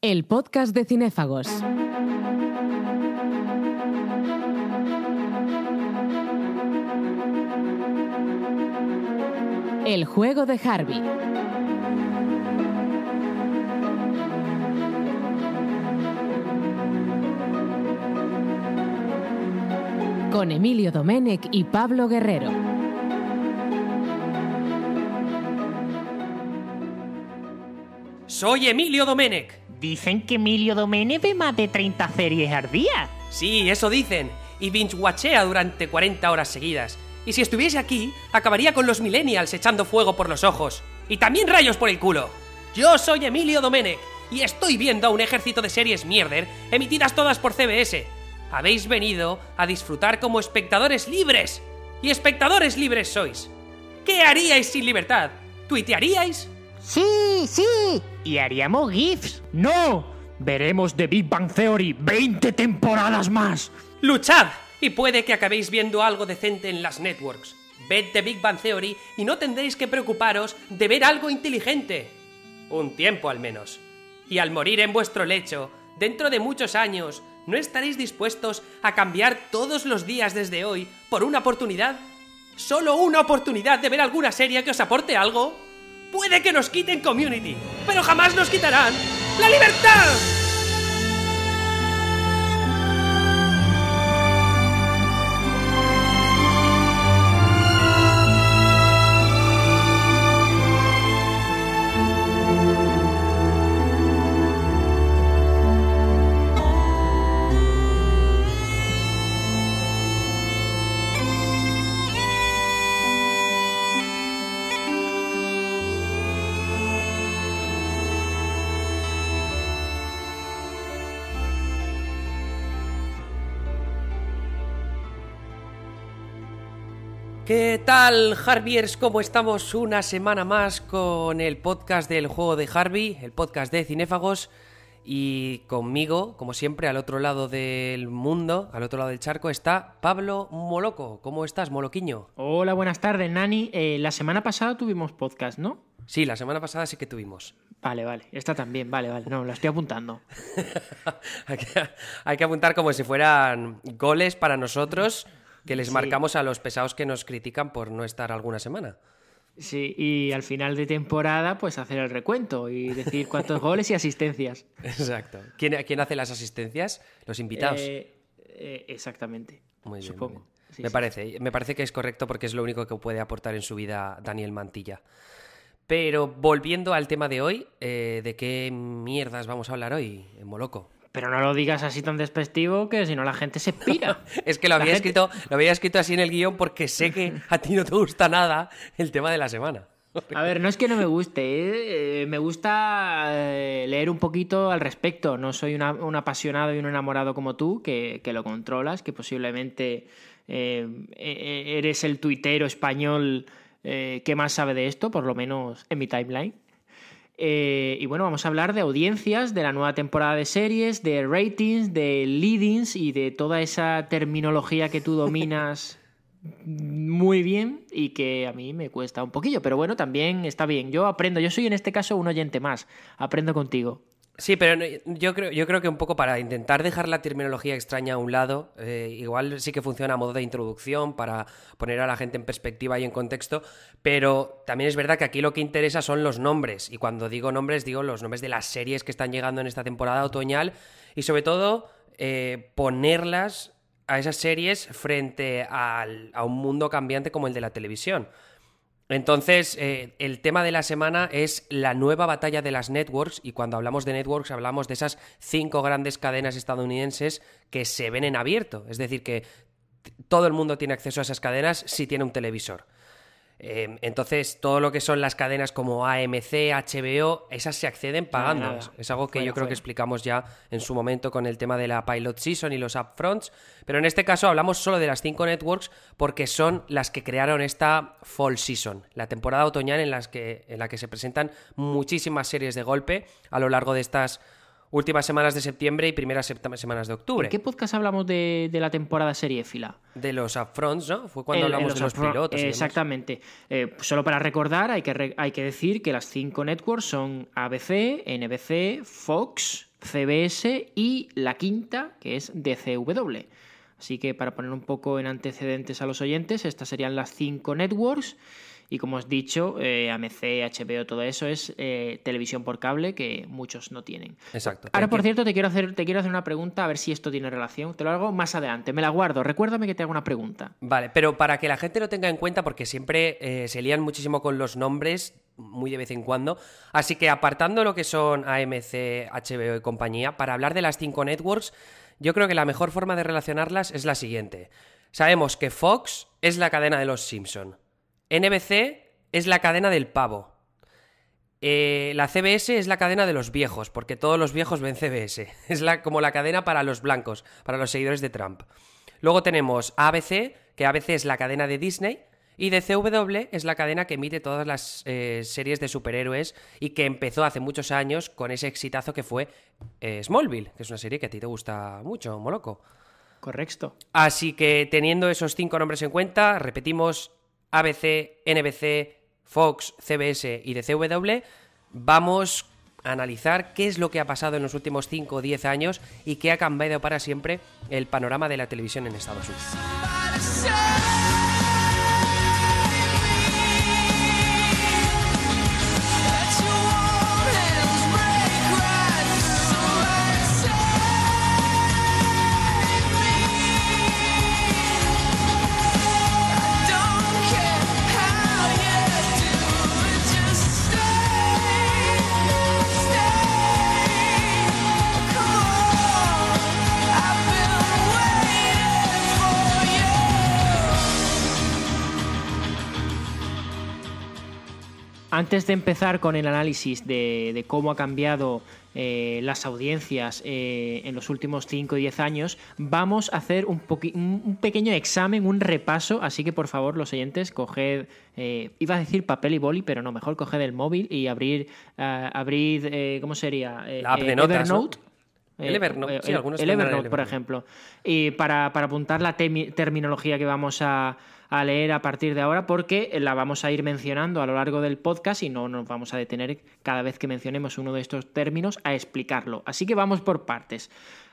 el podcast de Cinéfagos. El juego de Harvey. Con Emilio Domenech y Pablo Guerrero. Soy Emilio Domenech. Dicen que Emilio Domene ve más de 30 series al día. Sí, eso dicen. Y binge watchea durante 40 horas seguidas. Y si estuviese aquí, acabaría con los millennials echando fuego por los ojos. Y también rayos por el culo. Yo soy Emilio Domene y estoy viendo a un ejército de series mierder emitidas todas por CBS. Habéis venido a disfrutar como espectadores libres. Y espectadores libres sois. ¿Qué haríais sin libertad? ¿Tuitearíais? Sí, sí. Y haríamos GIFs. No. Veremos The Big Bang Theory 20 temporadas más. Luchad y puede que acabéis viendo algo decente en las networks. Ved The Big Bang Theory y no tendréis que preocuparos de ver algo inteligente. Un tiempo al menos. Y al morir en vuestro lecho, dentro de muchos años, ¿no estaréis dispuestos a cambiar todos los días desde hoy por una oportunidad? ¿Solo una oportunidad de ver alguna serie que os aporte algo? Puede que nos quiten community, pero jamás nos quitarán la libertad. ¿Qué tal, Harviers? ¿Cómo estamos una semana más con el podcast del juego de Harvey, el podcast de Cinéfagos? Y conmigo, como siempre, al otro lado del mundo, al otro lado del charco, está Pablo Moloco. ¿Cómo estás, Moloquiño? Hola, buenas tardes, Nani. Eh, la semana pasada tuvimos podcast, ¿no? Sí, la semana pasada sí que tuvimos. Vale, vale. Esta también, vale, vale. No, la estoy apuntando. hay que apuntar como si fueran goles para nosotros que les marcamos a los pesados que nos critican por no estar alguna semana. Sí, y al final de temporada, pues hacer el recuento y decir cuántos goles y asistencias. Exacto. ¿Quién, hace las asistencias? Los invitados. Eh, eh, exactamente. Muy bien, supongo. me parece, me parece que es correcto porque es lo único que puede aportar en su vida Daniel Mantilla. Pero volviendo al tema de hoy, eh, ¿de qué mierdas vamos a hablar hoy en Moloco? Pero no lo digas así tan despectivo que si no la gente se pira. es que lo había, escrito, lo había escrito así en el guión porque sé que a ti no te gusta nada el tema de la semana. A ver, no es que no me guste, ¿eh? Eh, me gusta eh, leer un poquito al respecto. No soy un apasionado y un enamorado como tú, que, lo controlas, que posiblemente e, e, eres el tuitero español que más sabe de esto, por lo menos en mi timeline. Eh, y bueno, vamos a hablar de audiencias, de la nueva temporada de series, de ratings, de leadings y de toda esa terminología que tú dominas muy bien y que a mí me cuesta un poquillo. Pero bueno, también está bien. Yo aprendo, yo soy en este caso un oyente más. Aprendo contigo. Sí, pero yo creo, yo creo que un poco para intentar dejar la terminología extraña a un lado, eh, igual sí que funciona a modo de introducción para poner a la gente en perspectiva y en contexto, pero también es verdad que aquí lo que interesa son los nombres, y cuando digo nombres digo los nombres de las series que están llegando en esta temporada otoñal, y sobre todo eh, ponerlas a esas series frente a un mundo cambiante como el de la televisión. Entonces, eh, el tema de la semana es la nueva batalla de las networks y cuando hablamos de networks hablamos de esas cinco grandes cadenas estadounidenses que se ven en abierto, es decir, que todo el mundo tiene acceso a esas cadenas si tiene un televisor. Em, entonces, todo lo que son las cadenas como AMC, HBO, esas se acceden pagando. es algo que yo creo que explicamos ya en su momento con el tema de la pilot season y los upfronts. Pero en este caso hablamos solo de las cinco networks porque son las que crearon esta fall season, la temporada otoñal en, en la que se presentan muchísimas series de golpe a lo largo de estas últimas semanas de septiembre y primeras semanas de octubre. ¿En qué podcast hablamos de, la temporada serie, Fila? De los upfronts, ¿no? Fue cuando eh, hablamos de los pilotos. exactamente. Eh, solo para recordar, hay que, hay que decir que las cinco networks son ABC, NBC, Fox, CBS y la quinta, que es DCW. Así que para poner un poco en antecedentes a los oyentes, estas serían las cinco networks. Y como has dicho, eh, AMC, HBO, todo eso es eh, televisión por cable que muchos no tienen. Exacto. Ahora, por cierto, te quiero, hacer, te quiero hacer una pregunta, a ver si esto tiene relación. Te lo hago más adelante, me la guardo. Recuérdame que te hago una pregunta. Vale, pero para que la gente lo tenga en cuenta, porque siempre eh, se lían muchísimo con los nombres, muy de vez en cuando. Así que apartando lo que son AMC, HBO y compañía, para hablar de las cinco networks, yo creo que la mejor forma de relacionarlas es la siguiente. Sabemos que Fox es la cadena de los Simpson. NBC es la cadena del pavo. Eh, la CBS es la cadena de los viejos, porque todos los viejos ven CBS. Es la, como la cadena para los blancos, para los seguidores de Trump. Luego tenemos ABC, que ABC es la cadena de Disney, y DCW es la cadena que emite todas las eh, series de superhéroes y que empezó hace muchos años con ese exitazo que fue eh, Smallville, que es una serie que a ti te gusta mucho, Moloco. Correcto. Así que teniendo esos cinco nombres en cuenta, repetimos ABC, NBC, Fox, CBS y CW vamos a analizar qué es lo que ha pasado en los últimos 5 o 10 años y qué ha cambiado para siempre el panorama de la televisión en Estados Unidos. Antes de empezar con el análisis de, cómo ha cambiado eh, las audiencias eh, en los últimos 5 o 10 años, vamos a hacer un, un, pequeño examen, un repaso, así que por favor los oyentes, coged, eh, iba a decir papel y boli, pero no, mejor coged el móvil y abrir, ¿cómo sería? La Evernote. El Evernote, Evernote, por ejemplo. Y para apuntar la terminología que vamos a, a leer a partir de ahora porque la vamos a ir mencionando a lo largo del podcast y no nos vamos a detener cada vez que mencionemos uno de estos términos a explicarlo. Así que vamos por partes.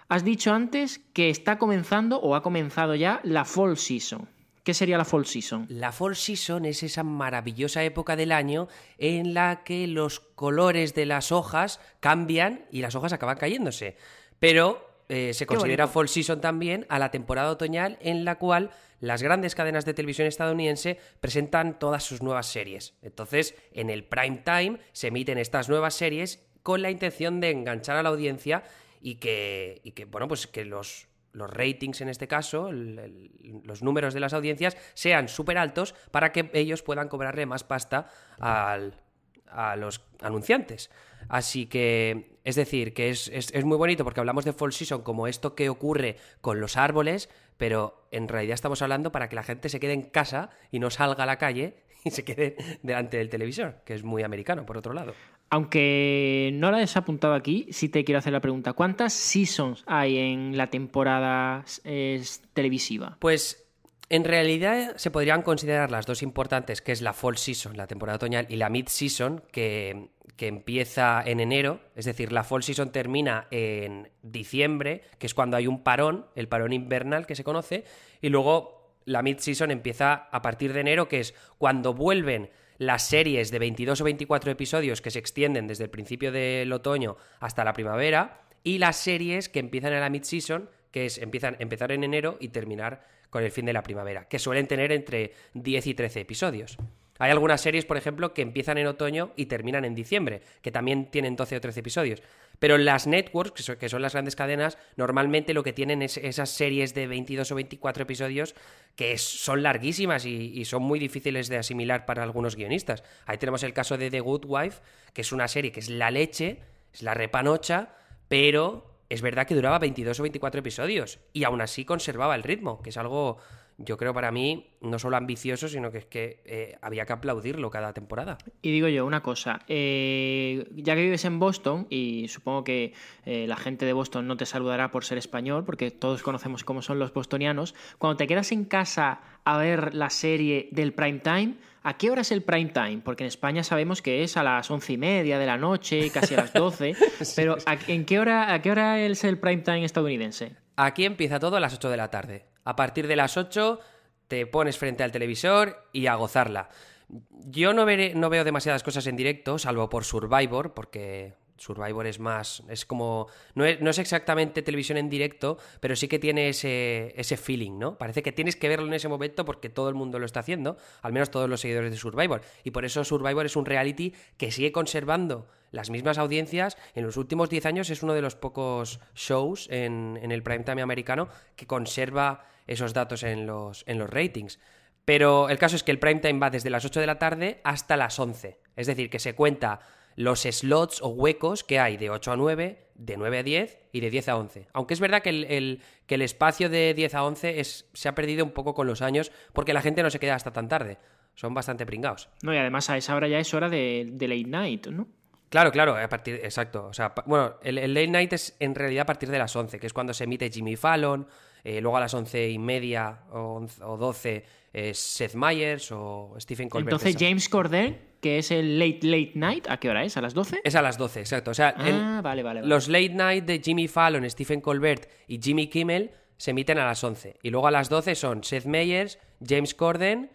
Has dicho antes que está comenzando o ha comenzado ya la fall season. ¿Qué sería la fall season? La fall season es esa maravillosa época del año en la que los colores de las hojas cambian y las hojas acaban cayéndose. Pero eh, se considera fall season también a la temporada otoñal en la cual las grandes cadenas de televisión estadounidense presentan todas sus nuevas series. Entonces, en el prime time se emiten estas nuevas series con la intención de enganchar a la audiencia y que, y que bueno, pues que los, los ratings en este caso, los números de las audiencias sean súper altos para que ellos puedan cobrarle más pasta al, a los anunciantes. Así que es decir, que es, muy bonito porque hablamos de fall season como esto que ocurre con los árboles, pero en realidad estamos hablando para que la gente se quede en casa y no salga a la calle y se quede delante del televisor, que es muy americano, por otro lado. Aunque no la has apuntado aquí, sí te quiero hacer la pregunta. ¿Cuántas seasons hay en la temporada eh, televisiva? Pues en realidad se podrían considerar las dos importantes, que es la fall season, la temporada otoñal, y la mid season, que, empieza en enero. Es decir, la fall season termina en diciembre, que es cuando hay un parón, el parón invernal que se conoce, y luego la mid season empieza a partir de enero, que es cuando vuelven las series de 22 o 24 episodios que se extienden desde el principio del otoño hasta la primavera, y las series que empiezan en la mid season, que es empiezan, empezar en enero y terminar con el fin de la primavera, que suelen tener entre 10 y 13 episodios. Hay algunas series, por ejemplo, que empiezan en otoño y terminan en diciembre, que también tienen 12 o 13 episodios. Pero las networks, que son las grandes cadenas, normalmente lo que tienen es esas series de 22 o 24 episodios que son larguísimas y, y son muy difíciles de asimilar para algunos guionistas. Ahí tenemos el caso de The Good Wife, que es una serie que es la leche, es la repanocha, pero es verdad que duraba 22 o 24 episodios y aún así conservaba el ritmo, que es algo, yo creo para mí, no solo ambicioso, sino que es que eh, había que aplaudirlo cada temporada. Y digo yo una cosa, eh, ya que vives en Boston y supongo que eh, la gente de Boston no te saludará por ser español, porque todos conocemos cómo son los bostonianos, cuando te quedas en casa a ver la serie del prime time, ¿A qué hora es el prime time? Porque en España sabemos que es a las once y media de la noche, casi a las doce. Pero ¿a, ¿en qué hora, ¿a qué hora es el prime time estadounidense? Aquí empieza todo a las ocho de la tarde. A partir de las ocho te pones frente al televisor y a gozarla. Yo no veo demasiadas cosas en directo, salvo por Survivor, porque Survivor es más, es como, no es, exactamente televisión en directo, pero sí que tiene ese, feeling, ¿no? Parece que tienes que verlo en ese momento porque todo el mundo lo está haciendo, al menos todos los seguidores de Survivor. Y por eso Survivor es un reality que sigue conservando las mismas audiencias. En los últimos 10 años es uno de los pocos shows en, el primetime americano que conserva esos datos en los, en los ratings. Pero el caso es que el primetime va desde las 8 de la tarde hasta las 11. Es decir, que se cuenta los slots o huecos que hay de 8 a 9, de 9 a 10 y de 10 a 11. Aunque es verdad que el, que el espacio de 10 a 11 se ha perdido un poco con los años porque la gente no se queda hasta tan tarde. Son bastante pringados. No, y además a esa hora ya es hora de, late night, ¿no? Claro, claro, a partir, exacto. O sea, bueno, el, late night es en realidad a partir de las 11, que es cuando se emite Jimmy Fallon, eh, luego a las 11 y media o, o 12 eh, Seth Meyers o Stephen Colbert. Entonces James Corden que es el Late Late Night. ¿A qué hora es? ¿A las 12? Es a las 12, exacto. O sea, ah, vale, vale, los Late Night de Jimmy Fallon, Stephen Colbert y Jimmy Kimmel se emiten a las 11. Y luego a las 12 son Seth Meyers, James Corden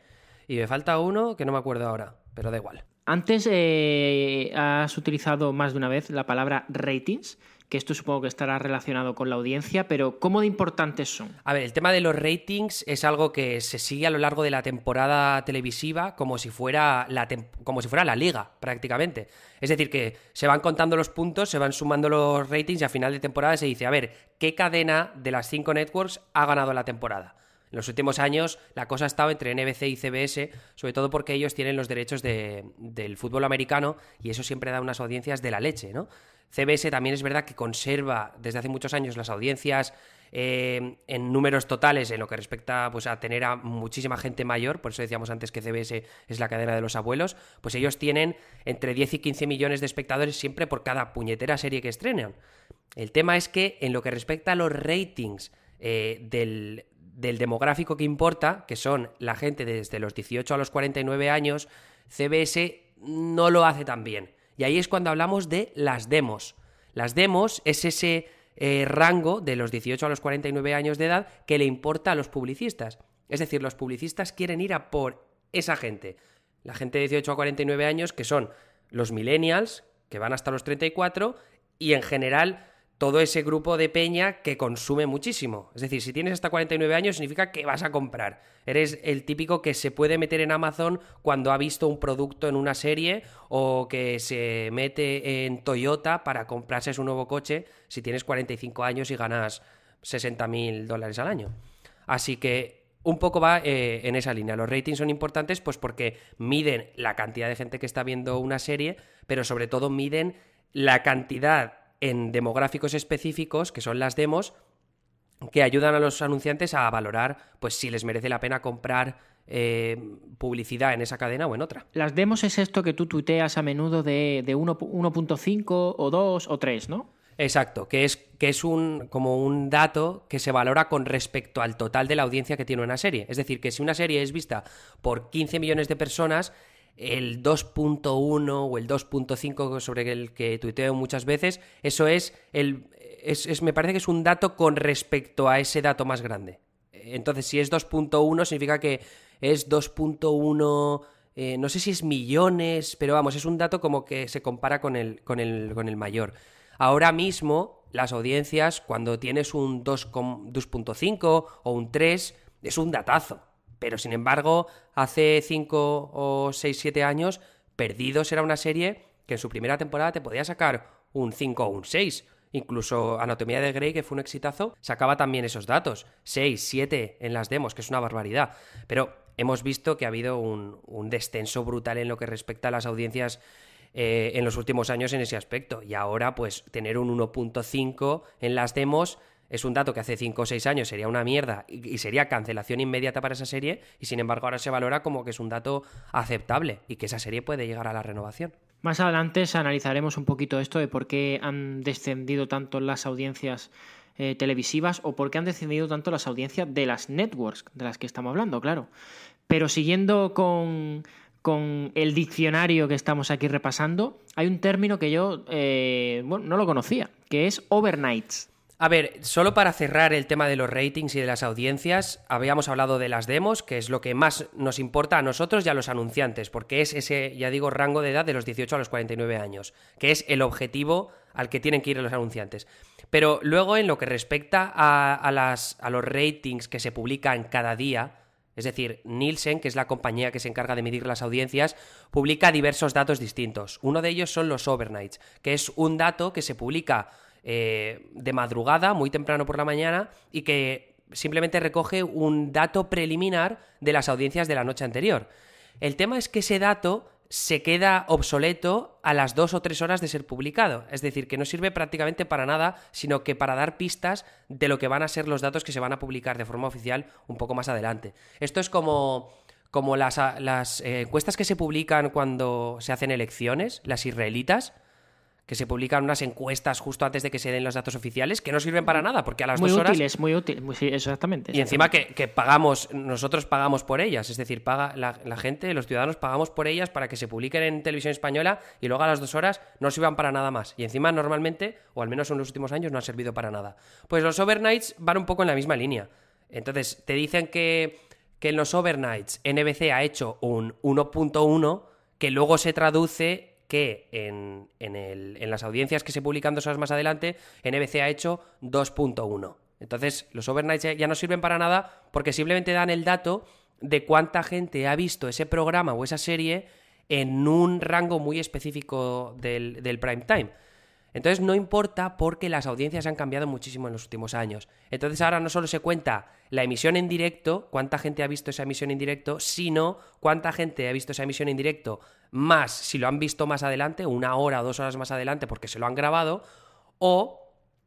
y me falta uno que no me acuerdo ahora, pero da igual. Antes eh, has utilizado más de una vez la palabra ratings que esto supongo que estará relacionado con la audiencia, pero ¿cómo de importantes son? A ver, el tema de los ratings es algo que se sigue a lo largo de la temporada televisiva como si fuera la, como si fuera la liga, prácticamente. Es decir, que se van contando los puntos, se van sumando los ratings y a final de temporada se dice, a ver, ¿qué cadena de las cinco networks ha ganado la temporada? En los últimos años la cosa ha estado entre NBC y CBS, sobre todo porque ellos tienen los derechos del fútbol americano y eso siempre da unas audiencias de la leche, ¿no? CBS también es verdad que conserva desde hace muchos años las audiencias eh, en números totales en lo que respecta pues, a tener a muchísima gente mayor, por eso decíamos antes que CBS es la cadena de los abuelos, pues ellos tienen entre 10 y 15 millones de espectadores siempre por cada puñetera serie que estrenan. El tema es que en lo que respecta a los ratings eh, del, del demográfico que importa, que son la gente desde los 18 a los 49 años, CBS no lo hace tan bien. Y ahí es cuando hablamos de las demos. Las demos es ese eh, rango de los 18 a los 49 años de edad que le importa a los publicistas. Es decir, los publicistas quieren ir a por esa gente. La gente de 18 a 49 años que son los millennials, que van hasta los 34, y en general todo ese grupo de peña que consume muchísimo. Es decir, si tienes hasta 49 años significa que vas a comprar. Eres el típico que se puede meter en Amazon cuando ha visto un producto en una serie o que se mete en Toyota para comprarse su nuevo coche si tienes 45 años y ganas 60 mil dólares al año. Así que un poco va eh, en esa línea. Los ratings son importantes pues porque miden la cantidad de gente que está viendo una serie, pero sobre todo miden la cantidad en demográficos específicos, que son las demos, que ayudan a los anunciantes a valorar pues si les merece la pena comprar eh, publicidad en esa cadena o en otra. Las demos es esto que tú tuiteas a menudo de, 1.5 o 2 o 3, ¿no? Exacto, que es, que es un, como un dato que se valora con respecto al total de la audiencia que tiene una serie. Es decir, que si una serie es vista por 15 millones de personas, el 2.1 o el 2.5 sobre el que tuiteo muchas veces, eso es el... me parece que es un dato con respecto a ese dato más grande. Entonces, si es 2.1, significa que es 2.1... Eh, no sé si es millones, pero vamos, es un dato como que se compara con el, con el, con el mayor. Ahora mismo, las audiencias, cuando tienes un 2.5 o un 3, es un datazo. Pero sin embargo, hace 5 o 6, 7 años, Perdidos era una serie que en su primera temporada te podía sacar un 5 o un 6. Incluso Anatomía de Grey, que fue un exitazo, sacaba también esos datos. 6, 7 en las demos, que es una barbaridad. Pero hemos visto que ha habido un, descenso brutal en lo que respecta a las audiencias eh, en los últimos años en ese aspecto. Y ahora, pues, tener un 1.5 en las demos es un dato que hace 5 o 6 años sería una mierda y, sería cancelación inmediata para esa serie y sin embargo ahora se valora como que es un dato aceptable y que esa serie puede llegar a la renovación. Más adelante analizaremos un poquito esto de por qué han descendido tanto las audiencias eh, televisivas o por qué han descendido tanto las audiencias de las networks de las que estamos hablando, claro. Pero siguiendo con, el diccionario que estamos aquí repasando, hay un término que yo eh, no lo conocía, que es overnights. A ver, solo para cerrar el tema de los ratings y de las audiencias, habíamos hablado de las demos, que es lo que más nos importa a nosotros y a los anunciantes, porque es ese, ya digo, rango de edad de los 18 a los 49 años, que es el objetivo al que tienen que ir los anunciantes. Pero luego en lo que respecta a, a los ratings que se publican cada día, es decir, Nielsen, que es la compañía que se encarga de medir las audiencias, publica diversos datos distintos. Uno de ellos son los overnights, que es un dato que se publica eh, de madrugada, muy temprano por la mañana, y que simplemente recoge un dato preliminar de las audiencias de la noche anterior. El tema es que ese dato se queda obsoleto a las dos o tres horas de ser publicado. Es decir, que no sirve prácticamente para nada, sino que para dar pistas de lo que van a ser los datos que se van a publicar de forma oficial un poco más adelante. Esto es como, como las eh, encuestas que se publican cuando se hacen elecciones, las israelitas, que se publican unas encuestas justo antes de que se den los datos oficiales, que no sirven para mm. nada, porque a las dos horas... muy útiles, muy exactamente, Y encima que, pagamos, nosotros pagamos por ellas, es decir, paga la, gente, los ciudadanos pagamos por ellas para que se publiquen en televisión española y luego a las dos horas no sirvan para nada más. Y encima normalmente, o al menos en los últimos años, no han servido para nada. Pues los overnights van un poco en la misma línea. Entonces, te dicen que, que en los overnights NBC ha hecho un 1.1 que luego se traduce que en, en, el, en las audiencias que se publican dos horas más adelante, NBC ha hecho 2.1. Entonces, los overnights ya no sirven para nada porque simplemente dan el dato de cuánta gente ha visto ese programa o esa serie en un rango muy específico del, del prime time. Entonces no importa porque las audiencias han cambiado muchísimo en los últimos años. Entonces ahora no solo se cuenta la emisión en directo, cuánta gente ha visto esa emisión en directo, sino cuánta gente ha visto esa emisión en directo, más si lo han visto más adelante, una hora o dos horas más adelante porque se lo han grabado, o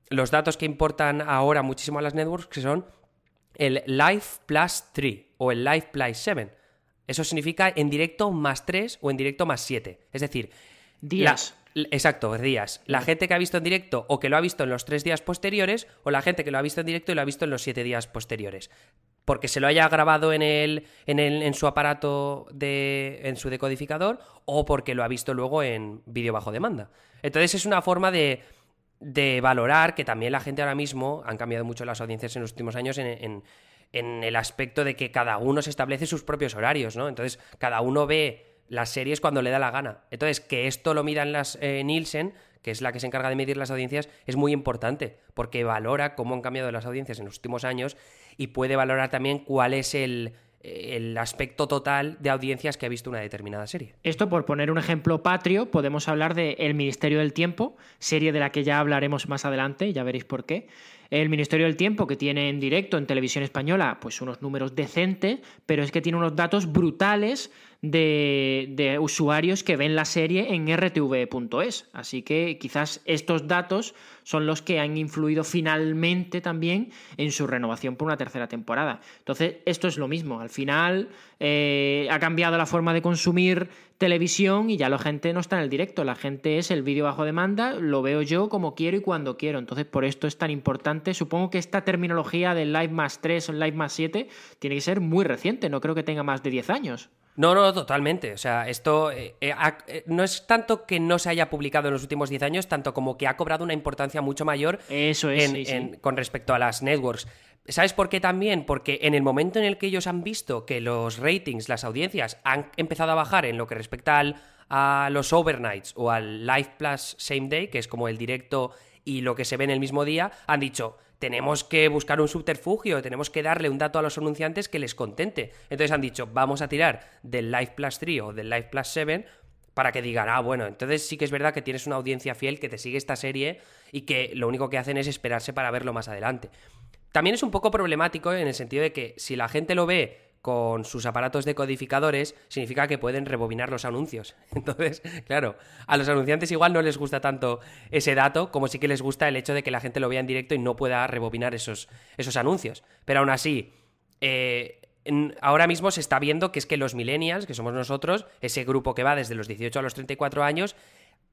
los datos que importan ahora muchísimo a las networks, que son el Live Plus 3 o el Live Plus 7. Eso significa en directo más 3 o en directo más 7. Es decir, días. Exacto, días. La gente que ha visto en directo o que lo ha visto en los tres días posteriores, o la gente que lo ha visto en directo y lo ha visto en los siete días posteriores. Porque se lo haya grabado en el, en, el, en su aparato de. en su decodificador, o porque lo ha visto luego en vídeo bajo demanda. Entonces es una forma de de valorar que también la gente ahora mismo, han cambiado mucho las audiencias en los últimos años en, en, el aspecto de que cada uno se establece sus propios horarios, ¿no? Entonces, cada uno ve las series cuando le da la gana. Entonces, que esto lo midan las eh, Nielsen, que es la que se encarga de medir las audiencias, es muy importante, porque valora cómo han cambiado las audiencias en los últimos años y puede valorar también cuál es el, aspecto total de audiencias que ha visto una determinada serie. Esto, por poner un ejemplo patrio, podemos hablar de El Ministerio del Tiempo, serie de la que ya hablaremos más adelante, ya veréis por qué. El Ministerio del Tiempo, que tiene en directo en televisión española, pues unos números decentes, pero es que tiene unos datos brutales de, usuarios que ven la serie en rtv.es. Así que quizás estos datos son los que han influido finalmente también en su renovación por una tercera temporada. Entonces, esto es lo mismo. Al final eh, ha cambiado la forma de consumir televisión y ya la gente no está en el directo. La gente es el vídeo bajo demanda, lo veo yo como quiero y cuando quiero. Entonces, por esto es tan importante. Supongo que esta terminología del live más 3 o live más 7 tiene que ser muy reciente. No creo que tenga más de 10 años. No, no, totalmente. O sea, esto eh, eh, eh, no es tanto que no se haya publicado en los últimos 10 años, tanto como que ha cobrado una importancia mucho mayor con respecto a las networks. ¿Sabes por qué también? Porque en el momento en el que ellos han visto que los ratings, las audiencias, han empezado a bajar en lo que respecta a los overnights o al Live Plus Same Day, que es como el directo y lo que se ve en el mismo día, han dicho, tenemos que buscar un subterfugio, tenemos que darle un dato a los anunciantes que les contente. Entonces han dicho, vamos a tirar del Live Plus 3 o del Live Plus 7 para que digan, ah, bueno, entonces sí que es verdad que tienes una audiencia fiel que te sigue esta serie y que lo único que hacen es esperarse para verlo más adelante. También es un poco problemático en el sentido de que si la gente lo ve con sus aparatos decodificadores significa que pueden rebobinar los anuncios. Entonces, claro, a los anunciantes igual no les gusta tanto ese dato como sí que les gusta el hecho de que la gente lo vea en directo y no pueda rebobinar esos, esos anuncios. Pero aún así, eh, ahora mismo se está viendo que es que los millennials, que somos nosotros, ese grupo que va desde los 18 a los 34 años,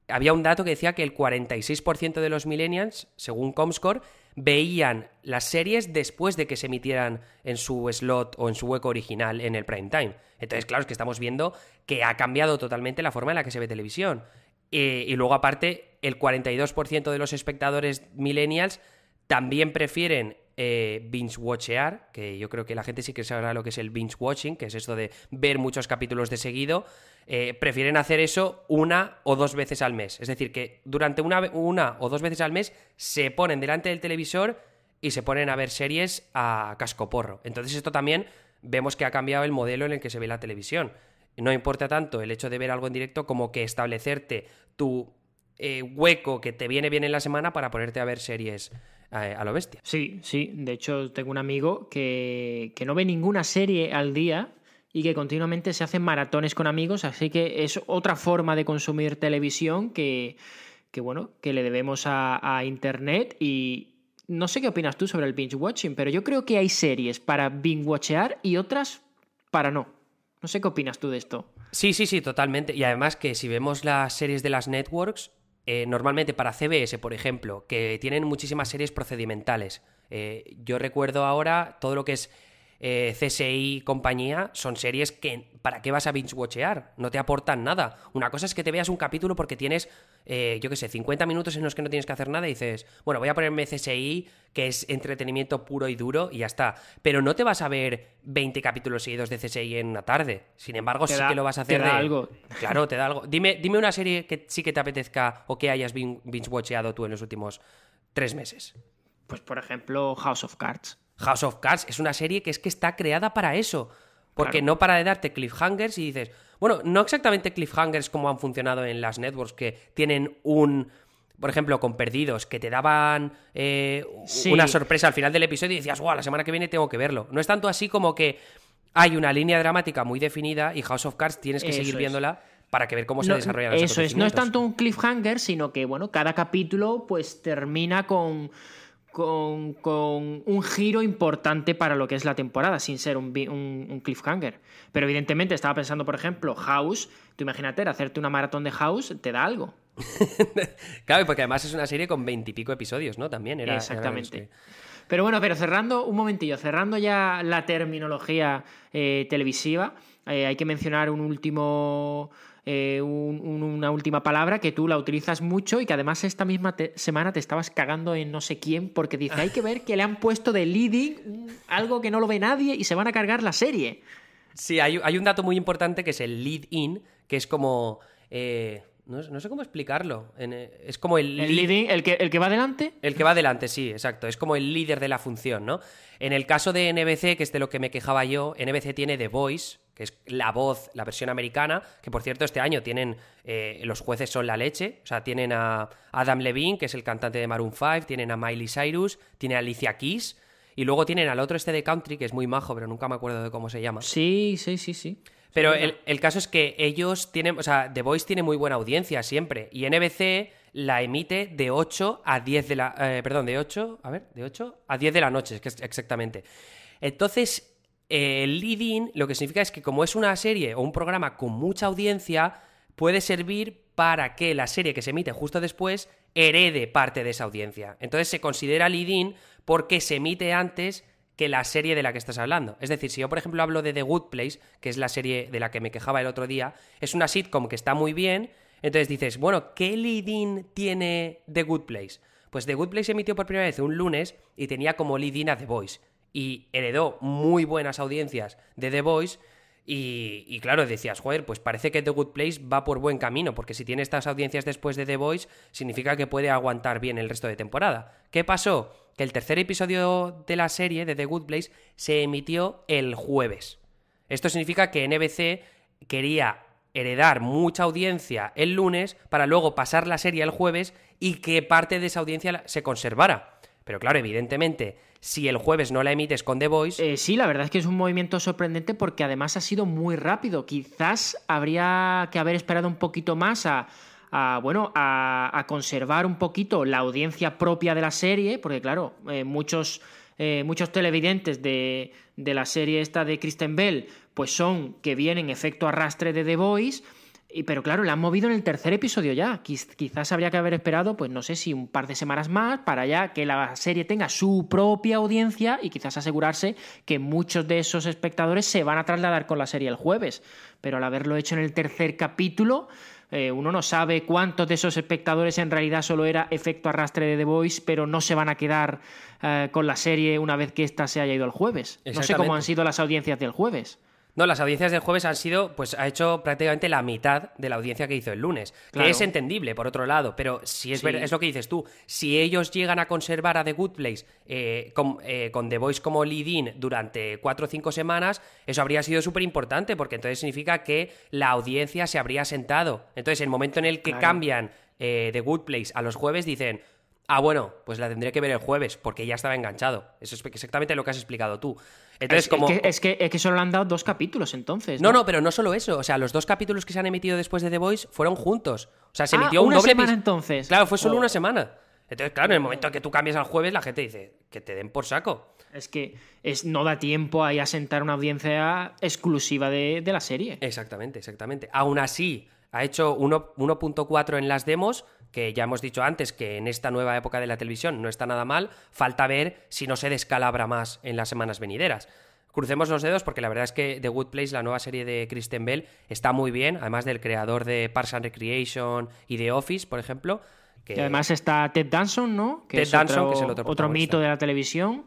había un dato que decía que el 46% de los millennials, según Comscore, veían las series después de que se emitieran en su slot o en su hueco original en el prime time. Entonces, claro, es que estamos viendo que ha cambiado totalmente la forma en la que se ve televisión. Eh, y luego, aparte, el 42% de los espectadores millennials también prefieren eh, binge-watchear, que yo creo que la gente sí que sabrá lo que es el binge-watching, que es esto de ver muchos capítulos de seguido, eh, prefieren hacer eso una o dos veces al mes. Es decir, que durante una, una o dos veces al mes se ponen delante del televisor y se ponen a ver series a cascoporro. Entonces esto también vemos que ha cambiado el modelo en el que se ve la televisión. No importa tanto el hecho de ver algo en directo como que establecerte tu eh, hueco que te viene bien en la semana para ponerte a ver series eh, a, lo bestia. Sí, sí. De hecho, tengo un amigo que, que no ve ninguna serie al día y que continuamente se hace maratones con amigos, así que es otra forma de consumir televisión que, que bueno, que le debemos a, a internet y, no sé qué opinas tú sobre el binge watching, pero yo creo que hay series para binge watchear y otras para no. No sé qué opinas tú de esto. Sí, sí, sí, totalmente. Y además que si vemos las series de las networks, eh, normalmente para CBS, por ejemplo, que tienen muchísimas series procedimentales. Eh, yo recuerdo ahora todo lo que es eh, CSI, compañía, son series que ¿para qué vas a binge-watchear? No te aportan nada. Una cosa es que te veas un capítulo porque tienes, eh, yo qué sé, 50 minutos en los que no tienes que hacer nada y dices, bueno, voy a ponerme CSI, que es entretenimiento puro y duro, y ya está. Pero no te vas a ver 20 capítulos seguidos de CSI en una tarde. Sin embargo, sí que lo vas a hacer. algo. Claro, te da algo. Dime, dime una serie que sí que te apetezca o que hayas binge-watcheado tú en los últimos tres meses. Pues, por ejemplo, House of Cards. House of Cards es una serie que es que está creada para eso. Porque no para de darte cliffhangers y dices, bueno, no exactamente cliffhangers como han funcionado en las networks que tienen un, por ejemplo, con Perdidos, que te daban eh, una sorpresa al final del episodio y decías, wow, la semana que viene tengo que verlo. No es tanto así como que hay una línea dramática muy definida y House of Cards tienes que seguir viéndola para que ver cómo se desarrolla desarrollan Eso es, no es tanto un cliffhanger, sino que, bueno, cada capítulo pues termina con con, un giro importante para lo que es la temporada, sin ser un, cliffhanger. Pero evidentemente estaba pensando, por ejemplo, House, tú imagínate, hacerte una maratón de House te da algo. claro, porque además es una serie con veintipico episodios, ¿no? También era. Exactamente. pero bueno, pero cerrando un momentillo, cerrando ya la terminología eh, televisiva, eh, hay que mencionar un último eh, una última palabra que tú la utilizas mucho y que además esta misma semana te estabas cagando en no sé quién porque dice, hay que ver que le han puesto de leading algo que no lo ve nadie y se van a cargar la serie. Sí, hay, un dato muy importante que es el lead in, que es como... Eh, no, sé cómo explicarlo. Eh, es como el, leading, el, que, el que va adelante. El que va adelante, sí, exacto. Es como el líder de la función, ¿no? En el caso de NBC, que es de lo que me quejaba yo, NBC tiene The Voice, que es la voz, la versión americana, que por cierto este año tienen, eh, los jueces son la leche, o sea, tienen a Adam Levine, que es el cantante de Maroon 5, tienen a Miley Cyrus, tienen a Alicia Keys, y luego tienen al otro este de country, que es muy majo, pero nunca me acuerdo de cómo se llama. Sí, sí, sí, sí. Pero el, caso es que ellos tienen, o sea, The Voice tiene muy buena audiencia siempre, y NBC la emite de 8 a 10 de la, eh, perdón, de 8, a ver, de 8 a 10 de la noche, que es exactamente. Entonces, eh, el lead-in lo que significa es que como es una serie o un programa con mucha audiencia, puede servir para que la serie que se emite justo después herede parte de esa audiencia. Entonces se considera lead-in porque se emite antes que la serie de la que estás hablando. Es decir, si yo por ejemplo hablo de The Good Place, que es la serie de la que me quejaba el otro día, es una sitcom que está muy bien, entonces dices, bueno, ¿qué lead-in tiene The Good Place? Pues The Good Place se emitió por primera vez un lunes y tenía como lead-in a The Voice y heredó muy buenas audiencias de The Voice. Y, claro, decías, joder, pues parece que The Good Place va por buen camino, porque si tiene estas audiencias después de The Voice, significa que puede aguantar bien el resto de temporada. ¿Qué pasó? Que el tercer episodio de la serie de The Good Place se emitió el jueves. Esto significa que NBC quería heredar mucha audiencia el lunes para luego pasar la serie el jueves y que parte de esa audiencia se conservara. Pero claro, evidentemente, si el jueves no la emites con The Voice. Eh, sí, la verdad es que es un movimiento sorprendente porque además ha sido muy rápido. Quizás habría que haber esperado un poquito más a. bueno, a, conservar un poquito la audiencia propia de la serie, porque claro, eh, muchos, eh, muchos televidentes de, de la serie esta de Kristen Bell, pues son que vienen efecto arrastre de The Voice, pero claro, la han movido en el tercer episodio ya. Quizás habría que haber esperado, pues no sé si un par de semanas más para ya que la serie tenga su propia audiencia y quizás asegurarse que muchos de esos espectadores se van a trasladar con la serie el jueves. Pero al haberlo hecho en el tercer capítulo, eh, uno no sabe cuántos de esos espectadores en realidad solo era efecto arrastre de The Voice, pero no se van a quedar eh, con la serie una vez que ésta se haya ido el jueves. No sé cómo han sido las audiencias del jueves. No, las audiencias del jueves han sido, pues ha hecho prácticamente la mitad de la audiencia que hizo el lunes. Que es entendible, por otro lado, pero si es, es lo que dices tú, si ellos llegan a conservar a The Good Place eh, eh, con, The Voice como lead-in durante cuatro o cinco semanas, eso habría sido súper importante, porque entonces significa que la audiencia se habría sentado. Entonces, el momento en el que cambian eh, The Good Place a los jueves, dicen Ah, bueno, pues la tendría que ver el jueves, porque ya estaba enganchado. Eso es exactamente lo que has explicado tú. es, que, es, que, han dado dos capítulos, entonces. ¿no? ¿no? pero no solo eso. O sea, los dos capítulos que se han emitido después de The Voice fueron juntos. O sea, se ah, emitió un una un doble semana entonces. Claro, fue solo oh. una semana. Entonces, claro, en el momento que tú cambias al jueves, la gente dice que te den por saco. Es que es, no da tiempo ahí a sentar una audiencia exclusiva de la serie. Exactamente, exactamente. Aún así, ha hecho 1.4 en las demos, que ya hemos dicho antes que en esta nueva época de la televisión no está nada mal. Falta ver si no se descalabra más en las semanas venideras. Crucemos los dedos porque la verdad es que The Good Place, la nueva serie de Kristen Bell, está muy bien, además del creador de Parks and Recreation y The Office, por ejemplo. Y además está Ted Danson, ¿no? Ted Danson, que es el otro, otro mito de la televisión.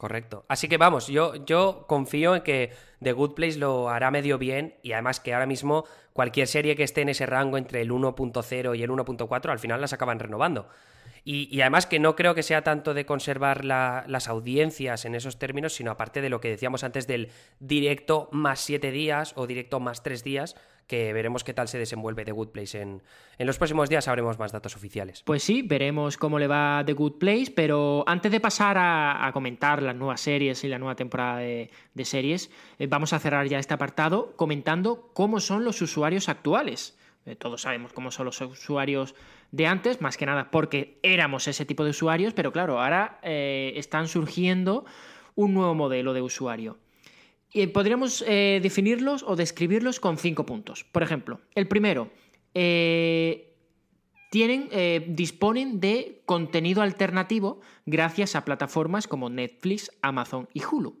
Correcto. Así que vamos, yo, yo confío en que The Good Place lo hará medio bien y además que ahora mismo cualquier serie que esté en ese rango entre el 1.0 y el 1.4 al final las acaban renovando. Y, además que no creo que sea tanto de conservar las audiencias en esos términos, sino aparte de lo que decíamos antes del directo más 7 días o directo más 3 días, que veremos qué tal se desenvuelve The Good Place. En, los próximos días sabremos más datos oficiales. Pues sí, veremos cómo le va The Good Place, pero antes de pasar a, comentar las nuevas series y la nueva temporada de, series, eh, vamos a cerrar ya este apartado comentando cómo son los usuarios actuales. Eh, todos sabemos cómo son los usuarios de antes, más que nada porque éramos ese tipo de usuarios, pero claro, ahora eh, están surgiendo un nuevo modelo de usuario podríamos eh, definirlos o describirlos con cinco puntos. Por ejemplo, el primero, eh, tienen, eh, disponen de contenido alternativo gracias a plataformas como Netflix, Amazon y Hulu.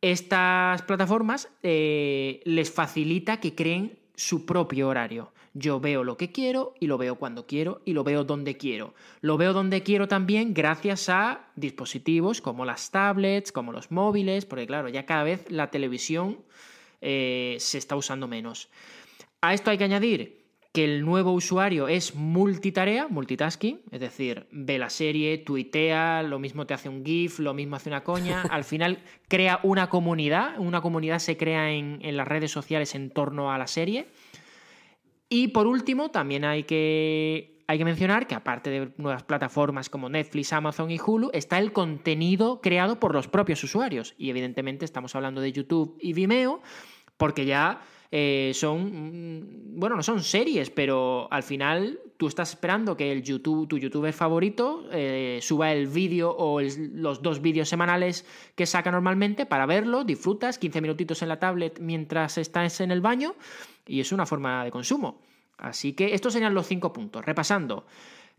Estas plataformas les facilita que creen su propio horario. Yo veo lo que quiero y lo veo cuando quiero y lo veo donde quiero. Lo veo donde quiero también gracias a dispositivos como las tablets, como los móviles, porque claro, ya cada vez la televisión eh, se está usando menos. A esto hay que añadir que el nuevo usuario es multitarea, multitasking, es decir, ve la serie, tuitea, lo mismo te hace un GIF, lo mismo hace una coña, al final crea una comunidad, una comunidad se crea en las redes sociales en torno a la serie y por último, también hay que, hay que mencionar que aparte de nuevas plataformas como Netflix, Amazon y Hulu, está el contenido creado por los propios usuarios. Y evidentemente estamos hablando de YouTube y Vimeo, porque ya eh, son, mm, bueno, no son series, pero al final tú estás esperando que el YouTube, tu youtuber favorito eh, suba el vídeo o los dos vídeos semanales que saca normalmente para verlo, disfrutas 15 minutitos en la tablet mientras estás en el baño y es una forma de consumo. Así que estos serían los cinco puntos. Repasando,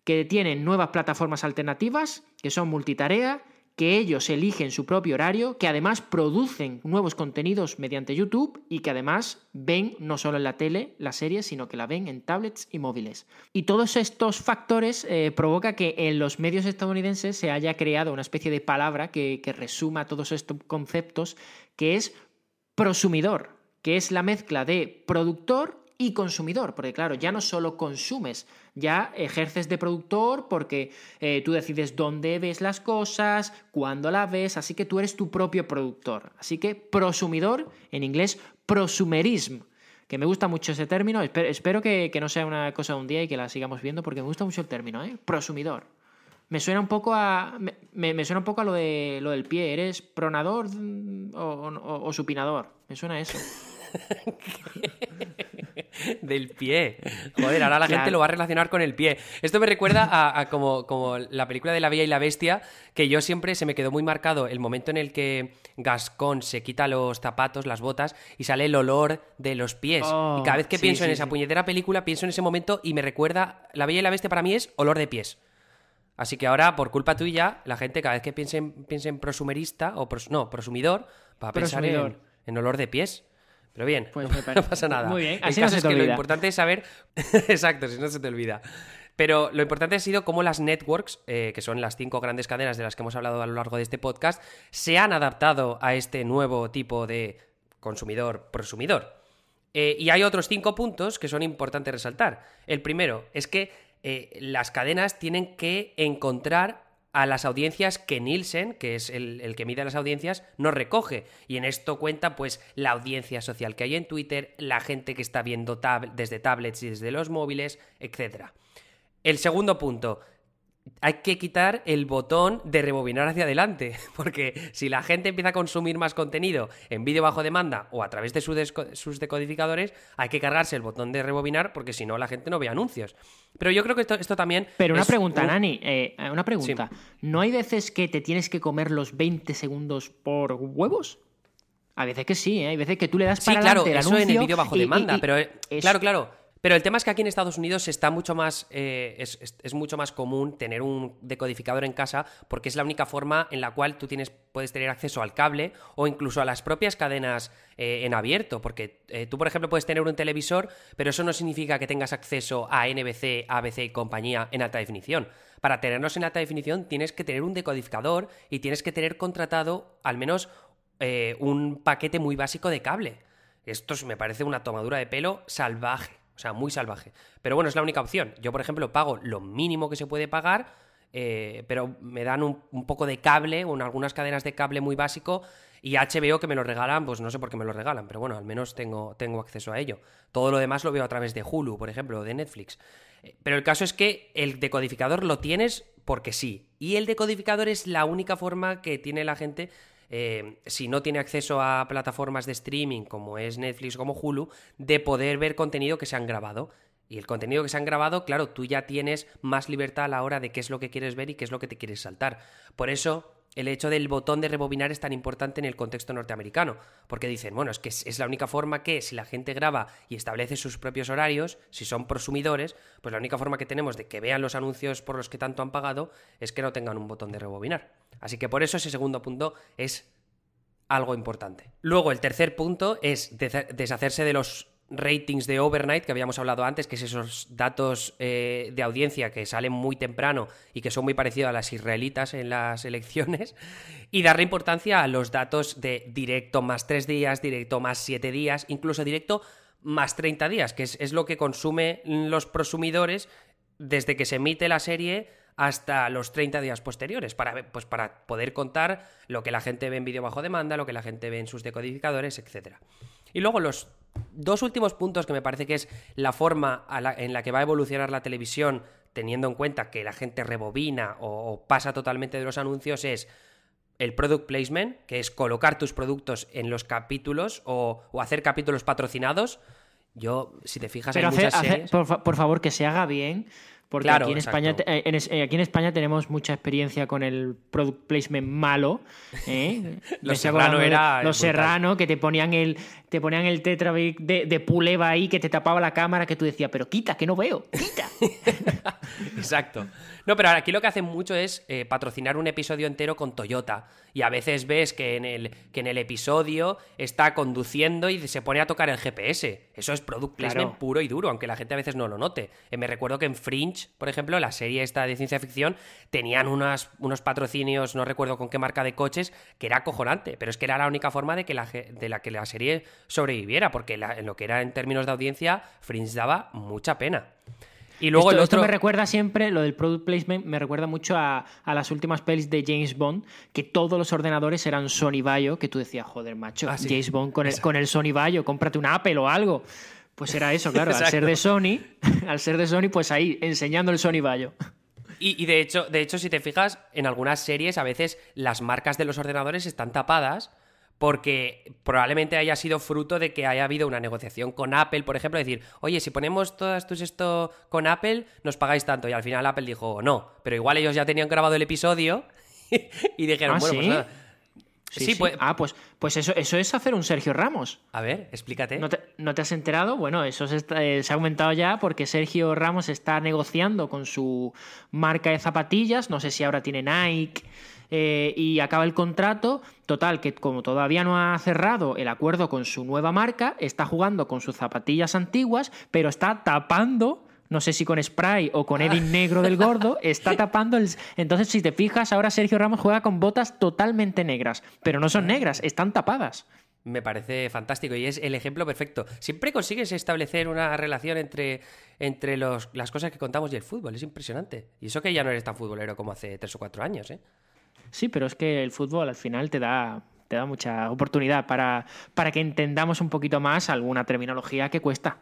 que tienen nuevas plataformas alternativas, que son multitarea, que ellos eligen su propio horario, que además producen nuevos contenidos mediante YouTube y que además ven no solo en la tele la serie, sino que la ven en tablets y móviles. Y todos estos factores eh, provoca que en los medios estadounidenses se haya creado una especie de palabra que, que resuma todos estos conceptos, que es prosumidor, que es la mezcla de productor y consumidor, porque claro, ya no solo consumes, ya ejerces de productor porque eh, tú decides dónde ves las cosas, cuándo las ves, así que tú eres tu propio productor. Así que prosumidor, en inglés, prosumerism, que me gusta mucho ese término, espero, que, no sea una cosa de un día y que la sigamos viendo porque me gusta mucho el término, ¿eh? Prosumidor. Me suena un poco a. Me, suena un poco a lo de lo del pie. ¿Eres pronador mm, o, supinador? Me suena eso. Del pie. Joder, ahora la gente lo va a relacionar con el pie. Esto me recuerda a, como, como, la película de La Bella y la Bestia, que yo siempre se me quedó muy marcado el momento en el que Gascón se quita los zapatos, las botas, y sale el olor de los pies. y cada oh, vez que pienso en esa puñetera película, pienso en ese momento y me recuerda. La Bella y la Bestia para mí es olor de pies. Así que ahora, por culpa tuya, la gente cada vez que piense en, prosumerista, o no, prosumidor, va a pensar en olor de pies. Pero bien, pues no, pasa nada. Muy bien, así lo importante es saber. Exacto, si no se te olvida. Pero lo importante ha sido cómo las networks, eh, que son las cinco grandes cadenas de las que hemos hablado a lo largo de este podcast, se han adaptado a este nuevo tipo de consumidor-prosumidor. Eh, y hay otros cinco puntos que son importantes resaltar. El primero es que eh, las cadenas tienen que encontrar a las audiencias que Nielsen, que es el, que mide las audiencias, no recoge. Y en esto cuenta pues la audiencia social que hay en Twitter, la gente que está viendo desde tablets y desde los móviles, etc. El segundo punto, hay que quitar el botón de rebobinar hacia adelante, porque si la gente empieza a consumir más contenido en vídeo bajo demanda o a través de sus decodificadores, hay que cargarse el botón de rebobinar porque si no la gente no ve anuncios. Pero yo creo que esto, también... Pero una pregunta, Nani, eh, eh, una pregunta. ¿No hay veces que te tienes que comer los 20 segundos por huevos? A veces que sí, ¿eh? hay veces que tú le das para sí, claro, eso en el vídeo bajo demanda, pero claro, claro pero el tema es que aquí en Estados Unidos está mucho más, eh, es, mucho más común tener un decodificador en casa porque es la única forma en la cual tú tienes, puedes tener acceso al cable o incluso a las propias cadenas eh, en abierto. Porque eh, tú, por ejemplo, puedes tener un televisor, pero eso no significa que tengas acceso a NBC, ABC y compañía en alta definición. Para tenerlos en alta definición tienes que tener un decodificador y tienes que tener contratado al menos un paquete muy básico de cable. Esto me parece una tomadura de pelo salvaje. O sea, muy salvaje. Pero bueno, es la única opción. Yo, por ejemplo, pago lo mínimo que se puede pagar, eh, pero me dan un, poco de cable, o algunas cadenas de cable muy básico, y HBO que me lo regalan, pues no sé por qué me lo regalan, pero bueno, al menos tengo, tengo acceso a ello. Todo lo demás lo veo a través de Hulu, por ejemplo, de Netflix. Eh, pero el caso es que el decodificador lo tienes porque sí. Y el decodificador es la única forma que tiene la gente eh, si no tiene acceso a plataformas de streaming como es Netflix, como Hulu, de poder ver contenido que se han grabado. Y el contenido que se han grabado, claro, tú ya tienes más libertad a la hora de qué es lo que quieres ver y qué es lo que te quieres saltar. Por eso el hecho del botón de rebobinar es tan importante en el contexto norteamericano, porque dicen, bueno, es que es la única forma que si la gente graba y establece sus propios horarios, si son prosumidores, pues la única forma que tenemos de que vean los anuncios por los que tanto han pagado es que no tengan un botón de rebobinar. Así que por eso ese segundo punto es algo importante. Luego el tercer punto es deshacerse de los ratings de overnight que habíamos hablado antes, que es esos datos eh, de audiencia que salen muy temprano y que son muy parecidos a las israelitas en las elecciones, y darle importancia a los datos de directo más tres días, directo más siete días, incluso directo más 30 días, que es, lo que consumen los prosumidores desde que se emite la serie hasta los 30 días posteriores, para, pues para poder contar lo que la gente ve en vídeo bajo demanda, lo que la gente ve en sus decodificadores, etc. Y luego los dos últimos puntos que me parece que es la forma en la que va a evolucionar la televisión, teniendo en cuenta que la gente rebobina o, pasa totalmente de los anuncios, es el product placement, que es colocar tus productos en los capítulos o, hacer capítulos patrocinados. Yo, si te fijas, en series... por, favor, que se haga bien, porque aquí, en España, eh, eh, aquí en España tenemos mucha experiencia con el product placement malo. ¿eh? los Serrano era. Serrano, que te ponían el, te ponían el tetra de, de, puleva ahí, que te tapaba la cámara, que tú decías, pero quita, que no veo, quita. Exacto. No, pero aquí lo que hacen mucho es patrocinar un episodio entero con Toyota. Y a veces ves que en, el, que en el episodio está conduciendo y se pone a tocar el GPS. Eso es product placement puro y duro, aunque la gente a veces no lo note. me recuerdo que en Fringe por ejemplo, la serie esta de ciencia ficción, tenían unos patrocinios, no recuerdo con qué marca de coches, que era acojonante, pero es que era la única forma de que la, de la, que la serie sobreviviera, porque en lo que era en términos de audiencia, Fringe daba mucha pena. Y luego esto, el otro... me recuerda siempre, lo del product placement, me recuerda mucho a, las últimas pelis de James Bond, que todos los ordenadores eran Sony Vaio, que tú decías, joder, macho, ah, James Bond con el, con el Sony Vaio, cómprate un Apple o algo. Pues era eso, claro. al ser de Sony, al ser de Sony, pues ahí, enseñando el Sony Bayo. Y, de, hecho, de hecho, si te fijas, en algunas series a veces las marcas de los ordenadores están tapadas porque probablemente haya sido fruto de que haya habido una negociación con Apple, por ejemplo, decir, oye, si ponemos todas tus esto con Apple, nos pagáis tanto. Y al final Apple dijo, no, pero igual ellos ya tenían grabado el episodio y dijeron, ah, bueno, pues nada Sí, Pues, ah, pues, pues eso, eso es hacer un Sergio Ramos. A ver, explícate. ¿No te, has enterado? Bueno, eso eh, se, ha aumentado ya porque Sergio Ramos está negociando con su marca de zapatillas, no sé si ahora tiene Nike, eh, y acaba el contrato. Total, que como todavía no ha cerrado el acuerdo con su nueva marca, está jugando con sus zapatillas antiguas, pero está tapando no sé si con spray o con ah. Eddie negro del gordo, está tapando el... Entonces, si te fijas, ahora Sergio Ramos juega con botas totalmente negras, pero no son ah. negras, están tapadas. Me parece fantástico y es el ejemplo perfecto. Siempre consigues establecer una relación entre, entre las cosas que contamos y el fútbol, es impresionante. Y eso que ya no eres tan futbolero como hace tres o cuatro años, ¿eh? Sí, pero es que el fútbol al final te da te da mucha oportunidad para, para que entendamos un poquito más alguna terminología que cuesta,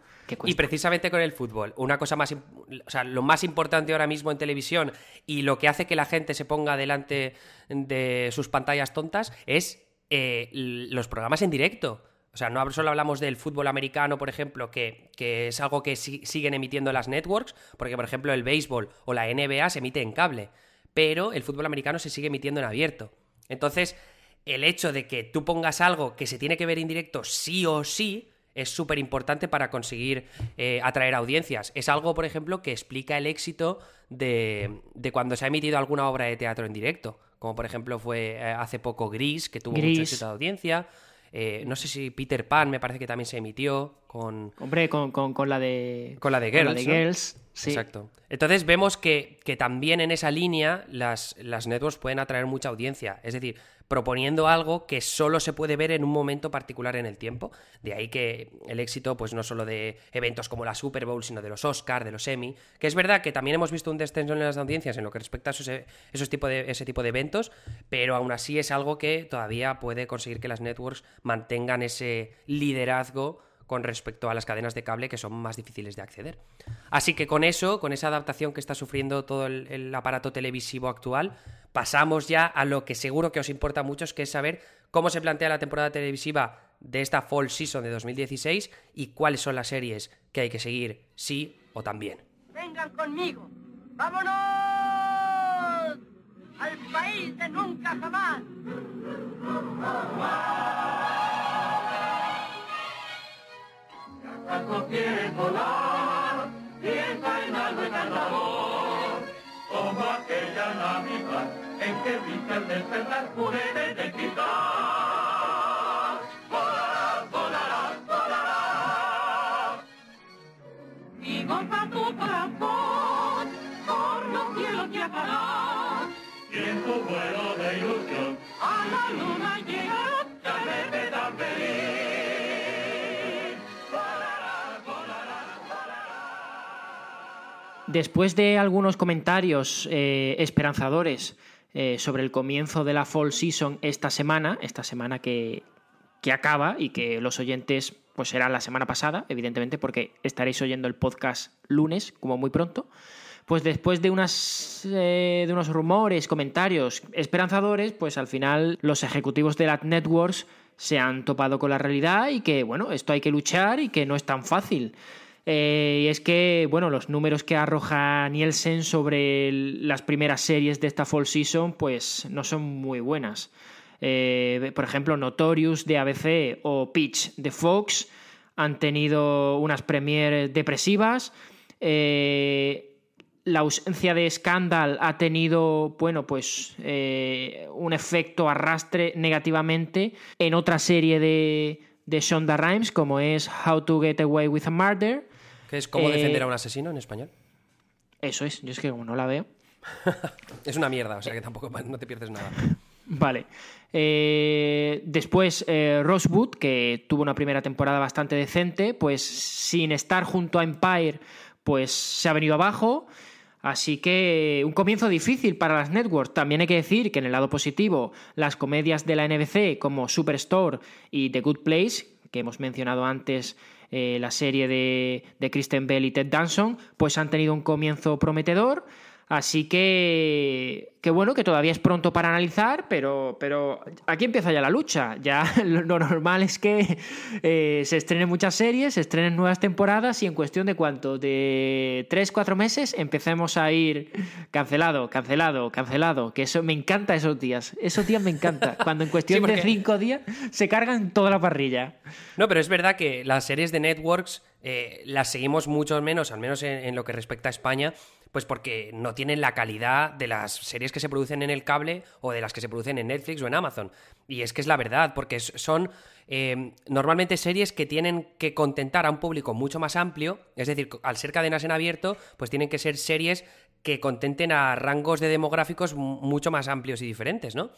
Y precisamente con el fútbol, una cosa más, o sea, lo más importante ahora mismo en televisión y lo que hace que la gente se ponga delante de sus pantallas tontas es eh, los programas en directo. O sea, no solo hablamos del fútbol americano, por ejemplo, que, es algo que siguen emitiendo las networks, porque por ejemplo el béisbol o la NBA se emite en cable, pero el fútbol americano se sigue emitiendo en abierto. Entonces, el hecho de que tú pongas algo que se tiene que ver en directo sí o sí es súper importante para conseguir eh, atraer audiencias. Es algo, por ejemplo, que explica el éxito de, de, cuando se ha emitido alguna obra de teatro en directo, como por ejemplo fue eh, hace poco Gris, que tuvo mucho éxito de audiencia. Eh, no sé si Peter Pan me parece que también se emitió con... Hombre, con, la de... Con la de Girls. sí. Exacto. Entonces vemos que, que, también en esa línea las, las networks pueden atraer mucha audiencia. Es decir, proponiendo algo que solo se puede ver en un momento particular en el tiempo. De ahí que el éxito, pues no solo de eventos como la Super Bowl, sino de los Oscars, de los Emmy, que es verdad que también hemos visto un descenso en las audiencias en lo que respecta a esos, e-, de, ese tipo de eventos, pero aún así es algo que todavía puede conseguir que las networks mantengan ese liderazgo con respecto a las cadenas de cable que son más difíciles de acceder. Así que con eso, con esa adaptación que está sufriendo todo el aparato televisivo actual, pasamos ya a lo que seguro que os importa mucho muchos, que es saber cómo se plantea la temporada televisiva de esta fall season de 2016 y cuáles son las series que hay que seguir, sí o también. Vengan conmigo, vámonos al país de nunca jamás. Ya quieren volar, en como aquella Navidad en que viste al despertar juguetes de cristal. Volarás, volarás, volarás. Y golpa tu corazón por los cielos viajarás. Y en tu vuelo de ilusión a la luna llegarás. Después de algunos comentarios eh, esperanzadores eh, sobre el comienzo de la fall season esta semana, esta semana que, acaba y que los oyentes, pues será la semana pasada, evidentemente, porque estaréis oyendo el podcast lunes, como muy pronto, pues después de, unas, eh, de unos rumores, comentarios esperanzadores, pues al final los ejecutivos de las networks se han topado con la realidad y que, bueno, esto hay que luchar y que no es tan fácil. Eh, y es que, bueno, los números que arroja Nielsen sobre las primeras series de esta fall season, pues no son muy buenas. Eh, por ejemplo, Notorious de ABC o Pitch de Fox han tenido unas premieres depresivas. Eh, la ausencia de Scandal ha tenido, bueno, pues un efecto arrastre negativamente en otra serie de, de Shonda Rhimes, como es How to Get Away with a Murder es cómo defender eh, a un asesino en español? Eso es, yo es que no la veo. es una mierda, o sea que tampoco no te pierdes nada. Vale. Eh, después, eh, Rosewood, que tuvo una primera temporada bastante decente, pues sin estar junto a Empire, pues se ha venido abajo. Así que eh, un comienzo difícil para las networks. También hay que decir que en el lado positivo, las comedias de la NBC como Superstore y The Good Place, que hemos mencionado antes eh, la serie de, de Kristen Bell y Ted Danson, pues han tenido un comienzo prometedor Así que, bueno, que todavía es pronto para analizar, pero, aquí empieza ya la lucha. Ya lo normal es que eh, se estrenen muchas series, se estrenen nuevas temporadas y en cuestión de cuánto, de tres cuatro meses, empecemos a ir cancelado, cancelado, cancelado. Que eso me encanta esos días. Esos días me encanta. Cuando en cuestión de cinco días se cargan toda la parrilla. No, pero es verdad que las series de networks eh, las seguimos mucho menos, al menos en lo que respecta a España pues porque no tienen la calidad de las series que se producen en el cable o de las que se producen en Netflix o en Amazon. Y es que es la verdad, porque son em, normalmente series que tienen que contentar a un público mucho más amplio, es decir, al ser cadenas en abierto, pues tienen que ser series que contenten a rangos de demográficos mucho más amplios y diferentes, ¿no?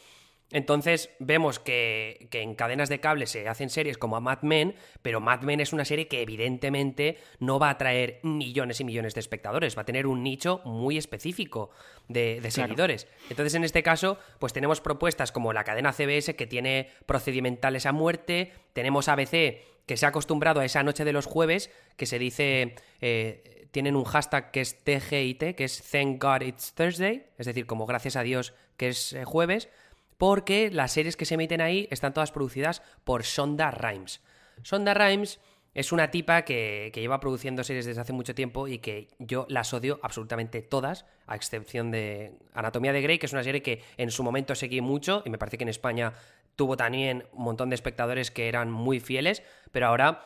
Entonces vemos que, en cadenas de cable se hacen series como a Mad Men, pero Mad Men es una serie que evidentemente no va a atraer millones y millones de espectadores, va a tener un nicho muy específico de, de seguidores. Entonces en este caso, pues tenemos propuestas como la cadena CBS que tiene procedimentales a muerte, tenemos ABC que se ha acostumbrado a esa noche de los jueves que se dice... Eh, tienen un hashtag que es TGIT, que es Thank God It's Thursday, es decir, como gracias a Dios que es eh, jueves porque las series que se emiten ahí están todas producidas por Sonda Rhimes. Sonda Rhimes es una tipa que, que, lleva produciendo series desde hace mucho tiempo y que yo las odio absolutamente todas, a excepción de Anatomía de Grey, que es una serie que en su momento seguí mucho y me parece que en España tuvo también un montón de espectadores que eran muy fieles, pero ahora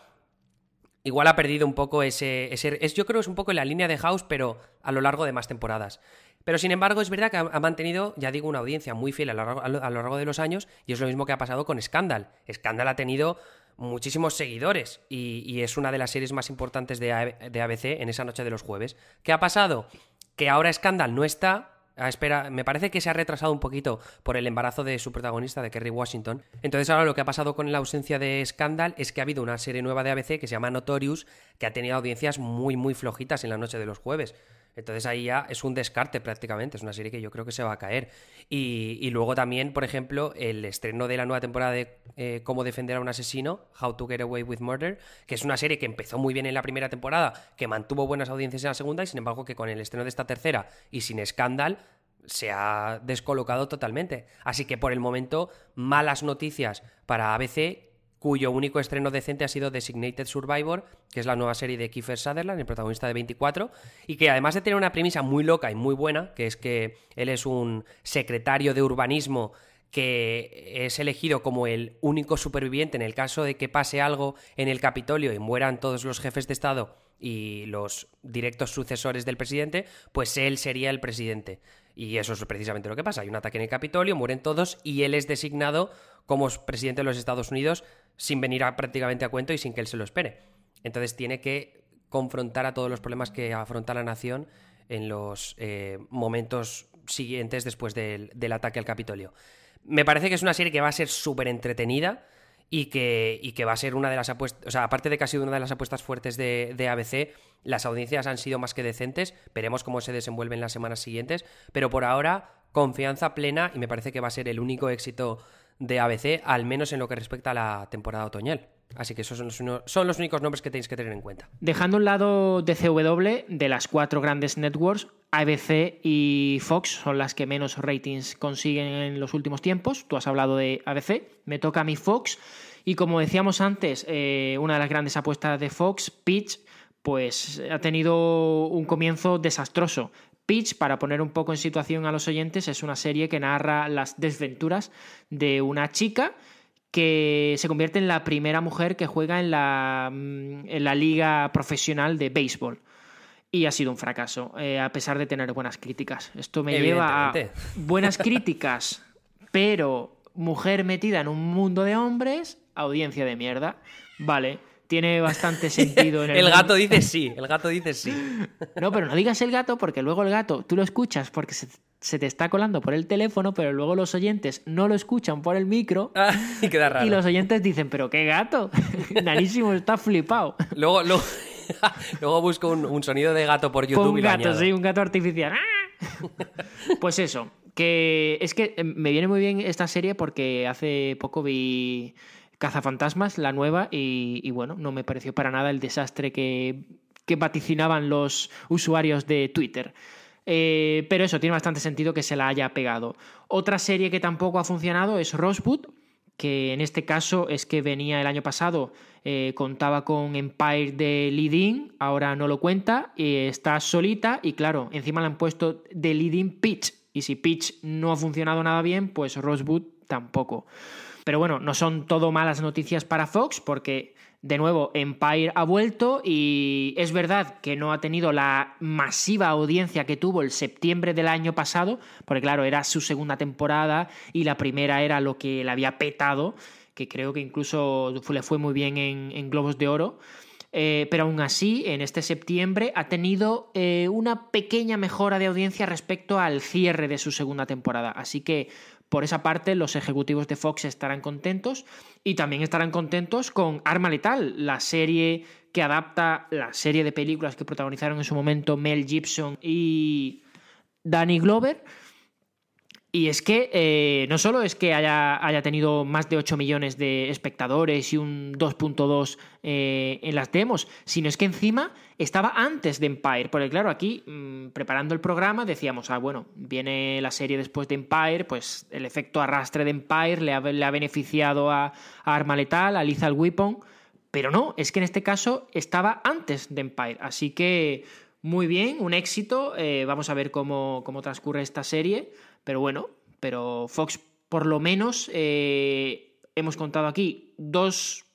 igual ha perdido un poco ese, Es, yo creo que es un poco en la línea de House, pero a lo largo de más temporadas. Pero sin embargo, es verdad que ha mantenido, ya digo, una audiencia muy fiel a lo, largo, de los años, y es lo mismo que ha pasado con Scandal. Scandal ha tenido muchísimos seguidores y, es una de las series más importantes de, de ABC en esa noche de los jueves. ¿Qué ha pasado? Que ahora Scandal no está, Ah, espera, me parece que se ha retrasado un poquito por el embarazo de su protagonista, de Kerry Washington. Entonces ahora lo que ha pasado con la ausencia de Scandal es que ha habido una serie nueva de ABC que se llama Notorious, que ha tenido audiencias muy, muy flojitas en la noche de los jueves. Entonces ahí ya es un descarte prácticamente, es una serie que yo creo que se va a caer. Y, luego también, por ejemplo, el estreno de la nueva temporada de eh, Cómo defender a un asesino, How to Get Away with Murder, que es una serie que empezó muy bien en la primera temporada, que mantuvo buenas audiencias en la segunda y sin embargo que con el estreno de esta tercera y sin escándalo se ha descolocado totalmente. Así que por el momento, malas noticias para ABC cuyo único estreno decente ha sido Designated Survivor, que es la nueva serie de Kiefer Sutherland, el protagonista de 24, y que además de tener una premisa muy loca y muy buena, que es que él es un secretario de urbanismo que es elegido como el único superviviente en el caso de que pase algo en el Capitolio y mueran todos los jefes de Estado y los directos sucesores del presidente, pues él sería el presidente. Y eso es precisamente lo que pasa. Hay un ataque en el Capitolio, mueren todos y él es designado como presidente de los Estados Unidos sin venir a, prácticamente a cuento y sin que él se lo espere. Entonces tiene que confrontar a todos los problemas que afronta la nación en los eh, momentos siguientes después del, ataque al Capitolio. Me parece que es una serie que va a ser súper entretenida y que, que va a ser una de las apuestas, o sea, aparte de que ha sido una de las apuestas fuertes de, de ABC, las audiencias han sido más que decentes, veremos cómo se desenvuelven las semanas siguientes, pero por ahora confianza plena y me parece que va a ser el único éxito de ABC, al menos en lo que respecta a la temporada otoñal. Así que esos son los, son los, únicos nombres que tenéis que tener en cuenta. Dejando un lado de CW, de las cuatro grandes networks, ABC y Fox son las que menos ratings consiguen en los últimos tiempos. Tú has hablado de ABC, me toca a mí Fox. Y como decíamos antes, eh, una de las grandes apuestas de Fox, Pitch, pues ha tenido un comienzo desastroso. Pitch, para poner un poco en situación a los oyentes, es una serie que narra las desventuras de una chica que se convierte en la primera mujer que juega en la, mm, en la liga profesional de béisbol. Y ha sido un fracaso, eh, a pesar de tener buenas críticas. Esto me lleva a buenas críticas, pero mujer metida en un mundo de hombres, audiencia de mierda. Vale tiene bastante sentido. En el, el gato dice sí, el gato dice sí. No, pero no digas el gato porque luego el gato, tú lo escuchas porque se, te está colando por el teléfono, pero luego los oyentes no lo escuchan por el micro. Ah, y queda raro. Y los oyentes dicen, pero qué gato, nanísimo, está flipado. Luego, luego, busco un, sonido de gato por YouTube. un gato, sí, un gato artificial. Pues eso, que es que eh, me viene muy bien esta serie porque hace poco vi Cazafantasmas, la nueva, y, bueno, no me pareció para nada el desastre que, vaticinaban los usuarios de Twitter. Eh, pero eso, tiene bastante sentido que se la haya pegado. Otra serie que tampoco ha funcionado es Rosewood, que en este caso es que venía el año pasado, eh, contaba con Empire de Leading, ahora no lo cuenta, y está solita y claro, encima le han puesto de Leading Pitch, y si Pitch no ha funcionado nada bien, pues Rosewood tampoco. Pero bueno, no son todo malas noticias para Fox porque, de nuevo, Empire ha vuelto y es verdad que no ha tenido la masiva audiencia que tuvo el septiembre del año pasado, porque claro, era su segunda temporada y la primera era lo que le había petado, que creo que incluso le fue muy bien en, Globos de Oro. Eh, pero aún así, en este septiembre ha tenido eh, una pequeña mejora de audiencia respecto al cierre de su segunda temporada. Así que por esa parte, los ejecutivos de Fox estarán contentos y también estarán contentos con Arma Letal, la serie que adapta la serie de películas que protagonizaron en su momento Mel Gibson y Danny Glover y es que eh, no solo es que haya, haya, tenido más de 8 millones de espectadores y un 2.2 eh, en las demos, sino es que encima estaba antes de Empire. Porque claro, aquí mm, preparando el programa decíamos, ah, bueno, viene la serie después de Empire, pues el efecto arrastre de Empire le ha, beneficiado a, Arma Letal, a Lethal Weapon, pero no, es que en este caso estaba antes de Empire. Así que muy bien, un éxito. Eh, vamos a ver cómo, cómo transcurre esta serie. Pero bueno, pero Fox por lo menos eh, hemos contado aquí dos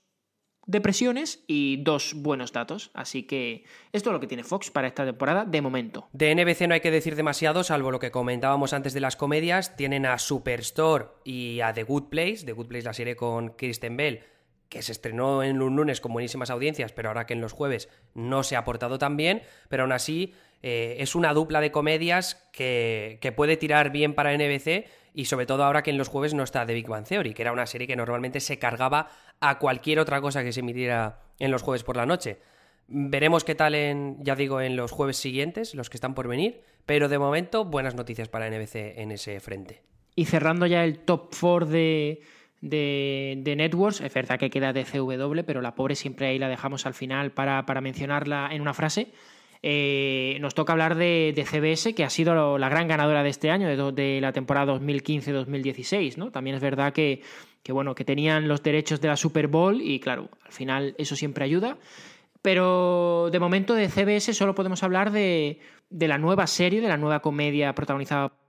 depresiones y dos buenos datos. Así que esto es lo que tiene Fox para esta temporada de momento. De NBC no hay que decir demasiado, salvo lo que comentábamos antes de las comedias. Tienen a Superstore y a The Good Place. The Good Place la serie con Kristen Bell que se estrenó en un lunes con buenísimas audiencias, pero ahora que en los jueves no se ha portado tan bien, pero aún así eh, es una dupla de comedias que, que puede tirar bien para NBC y sobre todo ahora que en los jueves no está The Big Bang Theory, que era una serie que normalmente se cargaba a cualquier otra cosa que se emitiera en los jueves por la noche. Veremos qué tal en, ya digo, en los jueves siguientes, los que están por venir, pero de momento buenas noticias para NBC en ese frente. Y cerrando ya el top 4 de, de, Networks. Es verdad que queda de CW, pero la pobre siempre ahí la dejamos al final para, mencionarla en una frase. Eh, nos toca hablar de, de, CBS, que ha sido la gran ganadora de este año, de, la temporada 2015-2016, ¿no? También es verdad que, que, bueno, que tenían los derechos de la Super Bowl y, claro, al final eso siempre ayuda. Pero de momento de CBS solo podemos hablar de, de la nueva serie, de la nueva comedia protagonizada por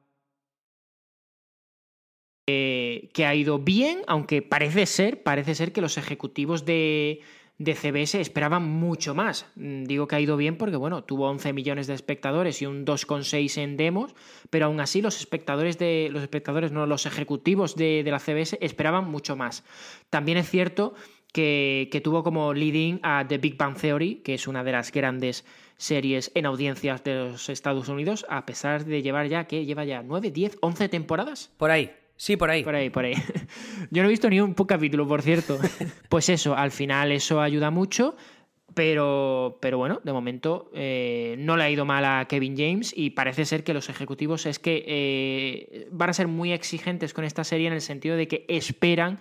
eh, que ha ido bien, aunque parece ser, parece ser que los ejecutivos de, CBS esperaban mucho más. Mm, digo que ha ido bien porque, bueno, tuvo 11 millones de espectadores y un 2,6 en demos, pero aún así los espectadores de. los espectadores, no, los ejecutivos de, la CBS esperaban mucho más. También es cierto que, tuvo como leading a The Big Bang Theory, que es una de las grandes series en audiencias de los Estados Unidos, a pesar de llevar ya, que lleva ya 9, 10, 11 temporadas. Por ahí. Sí, por ahí. Por ahí, por ahí. Yo no he visto ni un capítulo, por cierto. pues eso, al final eso ayuda mucho. Pero, pero bueno, de momento eh, no le ha ido mal a Kevin James y parece ser que los ejecutivos es que eh, van a ser muy exigentes con esta serie en el sentido de que esperan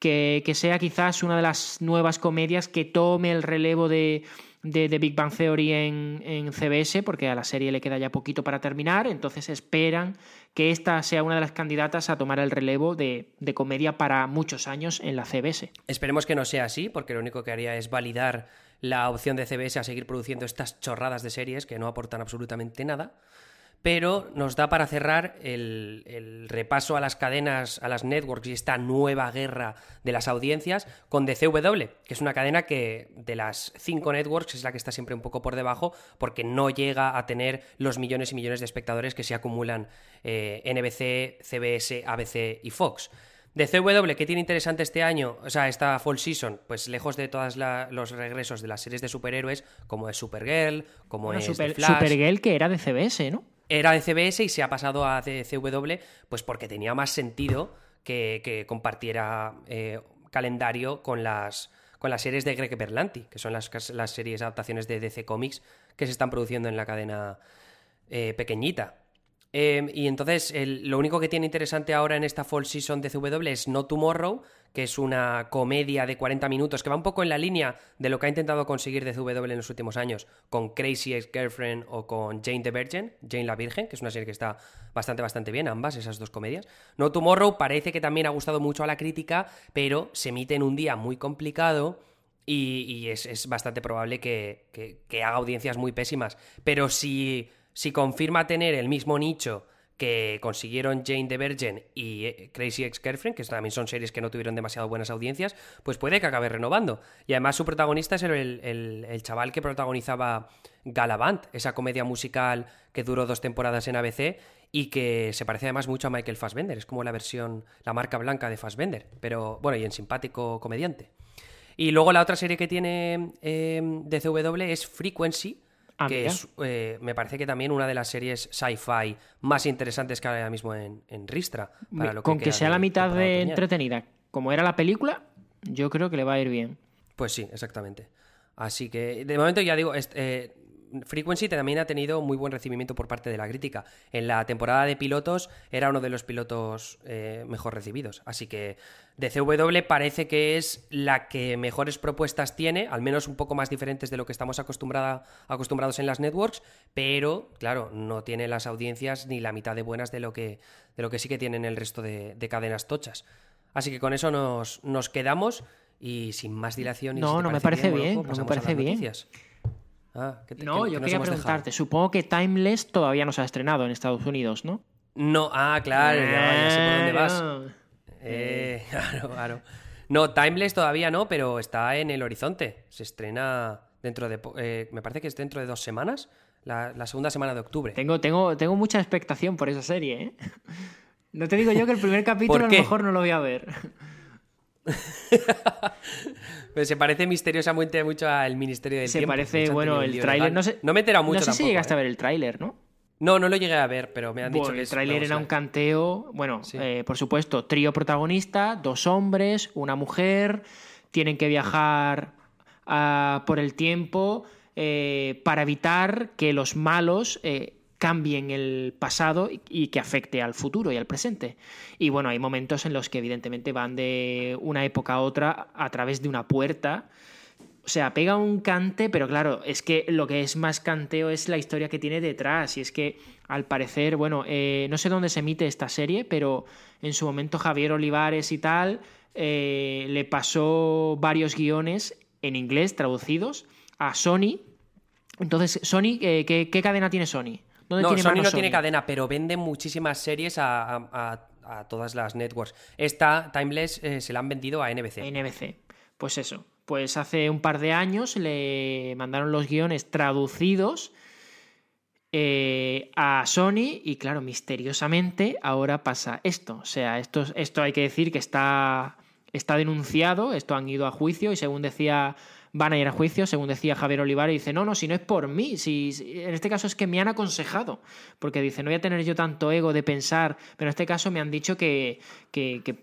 que, sea quizás una de las nuevas comedias que tome el relevo de, de, Big Bang Theory en, CBS, porque a la serie le queda ya poquito para terminar, entonces esperan que esta sea una de las candidatas a tomar el relevo de, de comedia para muchos años en la CBS. Esperemos que no sea así, porque lo único que haría es validar la opción de CBS a seguir produciendo estas chorradas de series que no aportan absolutamente nada pero nos da para cerrar el, repaso a las cadenas, a las networks y esta nueva guerra de las audiencias con DCW, que es una cadena que de las cinco networks es la que está siempre un poco por debajo porque no llega a tener los millones y millones de espectadores que se acumulan eh, NBC, CBS, ABC y Fox. DCW CW, ¿qué tiene interesante este año? O sea, esta fall season, pues lejos de todos los regresos de las series de superhéroes, como es Supergirl, como es super, Flash. Supergirl que era de CBS, ¿no? era de CBS y se ha pasado a CW, pues porque tenía más sentido que, compartiera eh, calendario con las, con las series de Greg Berlanti, que son las, las series adaptaciones de DC Comics que se están produciendo en la cadena eh, pequeñita. Em, y entonces lo único que tiene interesante ahora en esta fall season de CW es No Tomorrow, que es una comedia de 40 minutos que va un poco en la línea de lo que ha intentado conseguir de CW en los últimos años con Crazy Ex Girlfriend o con Jane the Virgin, Jane la Virgen, que es una serie que está bastante, bastante bien, ambas, esas dos comedias. No Tomorrow parece que también ha gustado mucho a la crítica, pero se emite en un día muy complicado. Y, es, bastante probable que haga audiencias muy pésimas. Pero si si confirma tener el mismo nicho que consiguieron Jane the Virgin y eh, Crazy Ex-Girlfriend, que también son series que no tuvieron demasiado buenas audiencias, pues puede que acabe renovando. Y además su protagonista es el, chaval que protagonizaba Galavant, esa comedia musical que duró dos temporadas en ABC y que se parece además mucho a Michael Fassbender, es como la versión, la marca blanca de Fassbender, pero bueno, y en simpático comediante. Y luego la otra serie que tiene eh, de es Frequency, Ah, que es, eh, me parece que también una de las series sci-fi más interesantes que hay ahora mismo en, Ristra. Para lo Con que sea la mitad de, entretenida, como era la película, yo creo que le va a ir bien. Pues sí, exactamente. Así que, de momento ya digo, este, eh, Frequency también ha tenido muy buen recibimiento por parte de la crítica. En la temporada de pilotos era uno de los pilotos eh, mejor recibidos. Así que de CW parece que es la que mejores propuestas tiene, al menos un poco más diferentes de lo que estamos acostumbrada, acostumbrados en las networks, pero claro, no tiene las audiencias ni la mitad de buenas de lo que, de lo que sí que tienen el resto de, cadenas tochas. Así que con eso nos, quedamos y sin más dilación. Y no, no, no me parece bien, me parece bien. Ah, no, yo quería preguntarte. Supongo que Timeless todavía no se ha estrenado en Estados Unidos, ¿no? No, ah, claro, ya, sé por dónde vas. Eh, claro, claro. No, Timeless todavía no, pero está en el horizonte. Se estrena dentro de. Eh, me parece que es dentro de dos semanas, la, segunda semana de octubre. Tengo, tengo, tengo mucha expectación por esa serie, ¿eh? No te digo yo que el primer capítulo a lo mejor no lo voy a ver. se parece misteriosamente mucho al Ministerio del se Tiempo. Se parece, bueno, el tráiler... No, me he enterado mucho No sé si llegaste a eh. ver el tráiler, ¿no? No, no lo llegué a ver, pero me han dicho que... El tráiler era un canteo, bueno, eh, por supuesto, trío protagonista, dos hombres, una mujer, tienen que viajar por el tiempo eh, para evitar que los malos cambien el pasado y que afecte al futuro y al presente. Y bueno, hay momentos en los que evidentemente van de una época a otra a través de una puerta. O sea, pega un cante, pero claro, es que lo que es más canteo es la historia que tiene detrás. Y es que, al parecer, bueno, eh, no sé dónde se emite esta serie, pero en su momento Javier Olivares y tal eh, le pasó varios guiones en inglés traducidos a Sony. Entonces, Sony, eh, ¿qué cadena tiene Sony? no, Sony no tiene cadena, pero vende muchísimas series a, todas las networks. Esta Timeless eh, se la han vendido a NBC. NBC, pues eso. Pues hace un par de años le mandaron los guiones traducidos eh, a Sony y claro, misteriosamente ahora pasa esto. O sea, esto, esto hay que decir que está, está denunciado, esto han ido a juicio y según decía van a ir a juicio, según decía Javier Olivar. y dice, no, no, si no es por mí, si, en este caso es que me han aconsejado, porque dice, no voy a tener yo tanto ego de pensar, pero en este caso me han dicho que,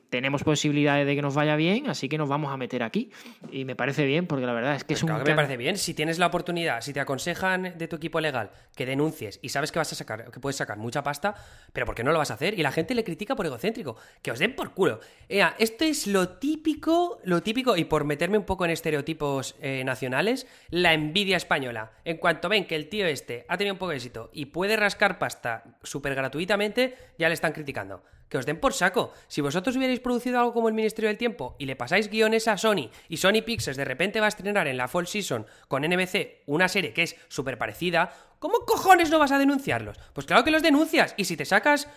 tenemos posibilidades de que nos vaya bien, así que nos vamos a meter aquí. Y me parece bien, porque la verdad es que pues es un... Claro que me parece bien, si tienes la oportunidad, si te aconsejan de tu equipo legal que denuncies y sabes que vas a sacar, que puedes sacar mucha pasta, pero ¿por qué no lo vas a hacer? Y la gente le critica por egocéntrico, que os den por culo. Ea, esto es lo típico, lo típico, y por meterme un poco en estereotipos eh, nacionales, la envidia española. En cuanto ven que el tío este ha tenido un poco de éxito y puede rascar pasta súper gratuitamente, ya le están criticando. Que os den por saco. Si vosotros hubierais producido algo como el Ministerio del Tiempo y le pasáis guiones a Sony y Sony Pixels de repente va a estrenar en la Fall Season con NBC una serie que es súper parecida, ¿cómo cojones no vas a denunciarlos? Pues claro que los denuncias. Y si te sacas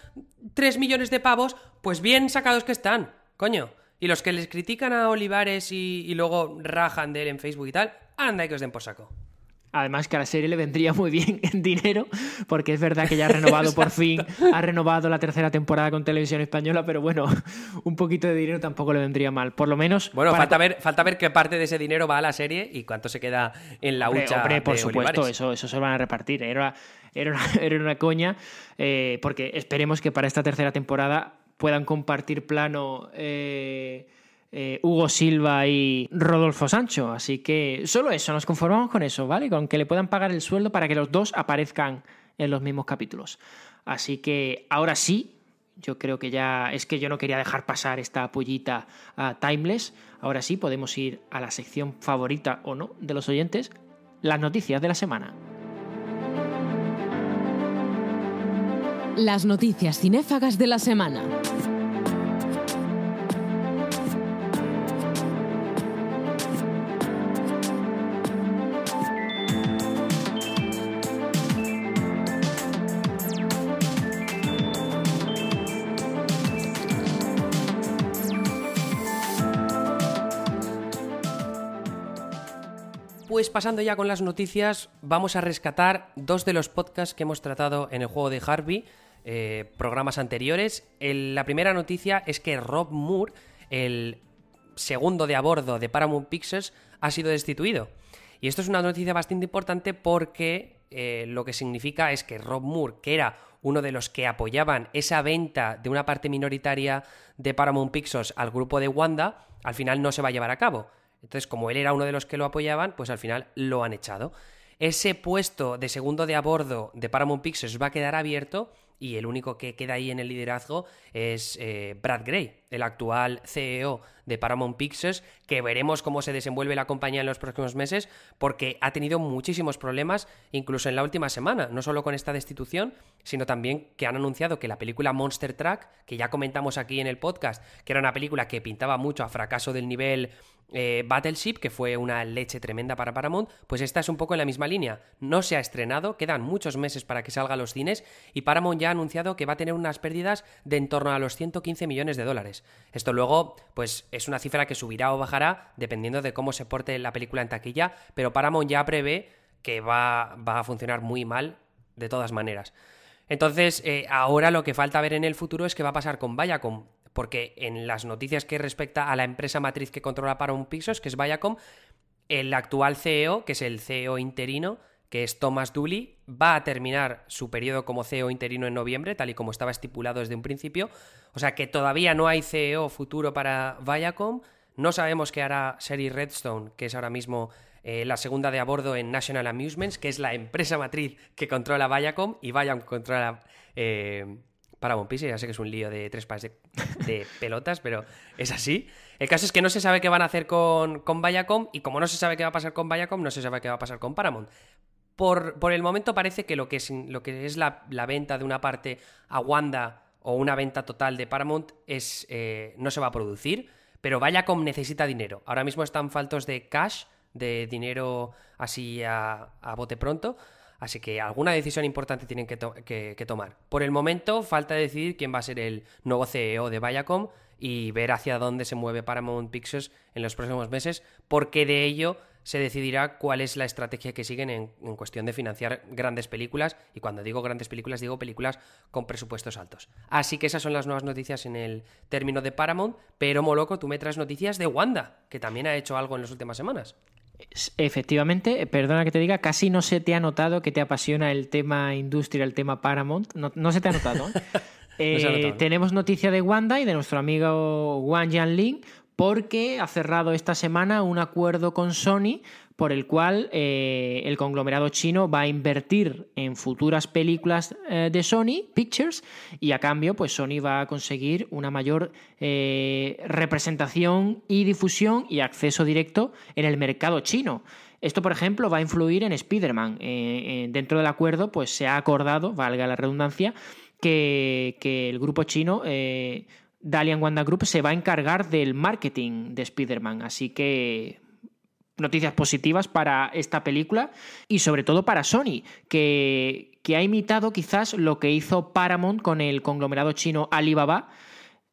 3 millones de pavos, pues bien sacados que están. Coño, y los que les critican a Olivares y, luego rajan de él en Facebook y tal, anda que os den por saco. Además que a la serie le vendría muy bien en dinero, porque es verdad que ya ha renovado por fin, ha renovado la tercera temporada con Televisión Española, pero bueno, un poquito de dinero tampoco le vendría mal, por lo menos... Bueno, falta, ver, falta ver qué parte de ese dinero va a la serie y cuánto se queda en la última. hucha hombre, por supuesto, eso, eso se lo van a repartir, era, era, una, era una coña, eh, porque esperemos que para esta tercera temporada puedan compartir plano eh, eh, Hugo Silva y Rodolfo Sancho. Así que solo eso, nos conformamos con eso, ¿vale? Con que le puedan pagar el sueldo para que los dos aparezcan en los mismos capítulos. Así que ahora sí, yo creo que ya es que yo no quería dejar pasar esta pollita a Timeless. Ahora sí podemos ir a la sección favorita o no de los oyentes, las noticias de la semana. las noticias cinéfagas de la semana. Pues pasando ya con las noticias, vamos a rescatar dos de los podcasts que hemos tratado en el juego de Harvey. Eh, programas anteriores. la primera noticia es que Rob Moore, el segundo de a bordo de Paramount Pixels... ha sido destituido. Y esto es una noticia bastante importante porque eh, lo que significa es que Rob Moore, que era uno de los que apoyaban esa venta de una parte minoritaria de Paramount Pixels al grupo de Wanda, al final no se va a llevar a cabo. Entonces, como él era uno de los que lo apoyaban, pues al final lo han echado. Ese puesto de segundo de a bordo de Paramount Pixels va a quedar abierto y el único que queda ahí en el liderazgo es eh, Brad Gray, el actual CEO de Paramount Pictures, que veremos cómo se desenvuelve la compañía en los próximos meses, porque ha tenido muchísimos problemas, incluso en la última semana, no solo con esta destitución, sino también que han anunciado que la película Monster Track, que ya comentamos aquí en el podcast, que era una película que pintaba mucho a fracaso del nivel eh, Battleship, que fue una leche tremenda para Paramount, pues esta es un poco en la misma línea. No se ha estrenado, quedan muchos meses para que salga a los cines y Paramount ya ha anunciado que va a tener unas pérdidas de en torno a los 115 millones de dólares. Esto luego, pues es una cifra que subirá o bajará dependiendo de cómo se porte la película en taquilla, pero Paramount ya prevé que va, va a funcionar muy mal de todas maneras. Entonces, eh, ahora lo que falta ver en el futuro es qué va a pasar con Viacom porque en las noticias que respecta a la empresa matriz que controla Paramount Pixos, que es Viacom, el actual CEO, que es el CEO interino, que es Thomas Dooley, va a terminar su periodo como CEO interino en noviembre, tal y como estaba estipulado desde un principio. O sea que todavía no hay CEO futuro para Viacom. No sabemos qué hará Sherry Redstone, que es ahora mismo eh, la segunda de a bordo en National Amusements, que es la empresa matriz que controla Viacom y Viacom controla eh, para One Ya sé que es un lío de tres pares de, pelotas, pero es así. El caso es que no se sabe qué van a hacer con, con Viacom y como no se sabe qué va a pasar con Viacom, no se sabe qué va a pasar con Paramount. Por, por el momento parece que lo que es, lo que es la, venta de una parte a Wanda o una venta total de Paramount es, eh, no se va a producir, pero Viacom necesita dinero. Ahora mismo están faltos de cash, de dinero así a, a bote pronto. Así que alguna decisión importante tienen que, tomar. Por el momento, falta decidir quién va a ser el nuevo CEO de Viacom y ver hacia dónde se mueve Paramount Pictures en los próximos meses, porque de ello se decidirá cuál es la estrategia que siguen en, en cuestión de financiar grandes películas. Y cuando digo grandes películas, digo películas con presupuestos altos. Así que esas son las nuevas noticias en el término de Paramount. Pero, Moloco, tú me traes noticias de Wanda, que también ha hecho algo en las últimas semanas. Efectivamente, eh, perdona que te diga, casi no se te ha notado que te apasiona el tema industria, el tema Paramount. No, se te ha notado. ¿eh? Eh, tenemos noticia de Wanda y de nuestro amigo Wang Yanling porque ha cerrado esta semana un acuerdo con Sony por el cual eh, el conglomerado chino va a invertir en futuras películas eh, de Sony Pictures y a cambio pues Sony va a conseguir una mayor eh, representación y difusión y acceso directo en el mercado chino. Esto, por ejemplo, va a influir en Spider-Man. dentro del acuerdo pues se ha acordado, valga la redundancia, que, que el grupo chino... Dalian Wanda Group se va a encargar del marketing de Spider-Man, así que noticias positivas para esta película y sobre todo para Sony, que, que ha imitado quizás lo que hizo Paramount con el conglomerado chino Alibaba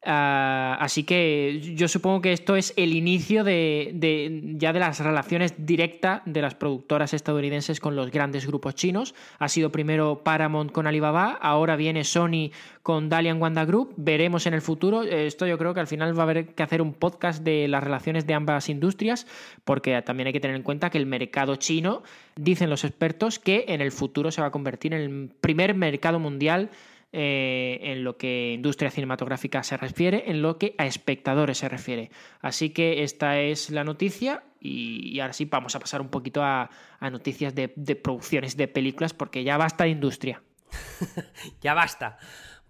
Ah, así que yo supongo que esto es el inicio de, de, ya de las relaciones directas de las productoras estadounidenses con los grandes grupos chinos. Ha sido primero Paramount con Alibaba, ahora viene Sony con Dalian Wanda Group. Veremos en el futuro. Eh, esto yo creo que al final va a haber que hacer un podcast de las relaciones de ambas industrias, porque también hay que tener en cuenta que el mercado chino, dicen los expertos, que en el futuro se va a convertir en el primer mercado mundial eh, en lo que industria cinematográfica se refiere, en lo que a espectadores se refiere. Así que esta es la noticia y, ahora sí vamos a pasar un poquito a, noticias de, producciones de películas porque ya basta de industria. ya basta.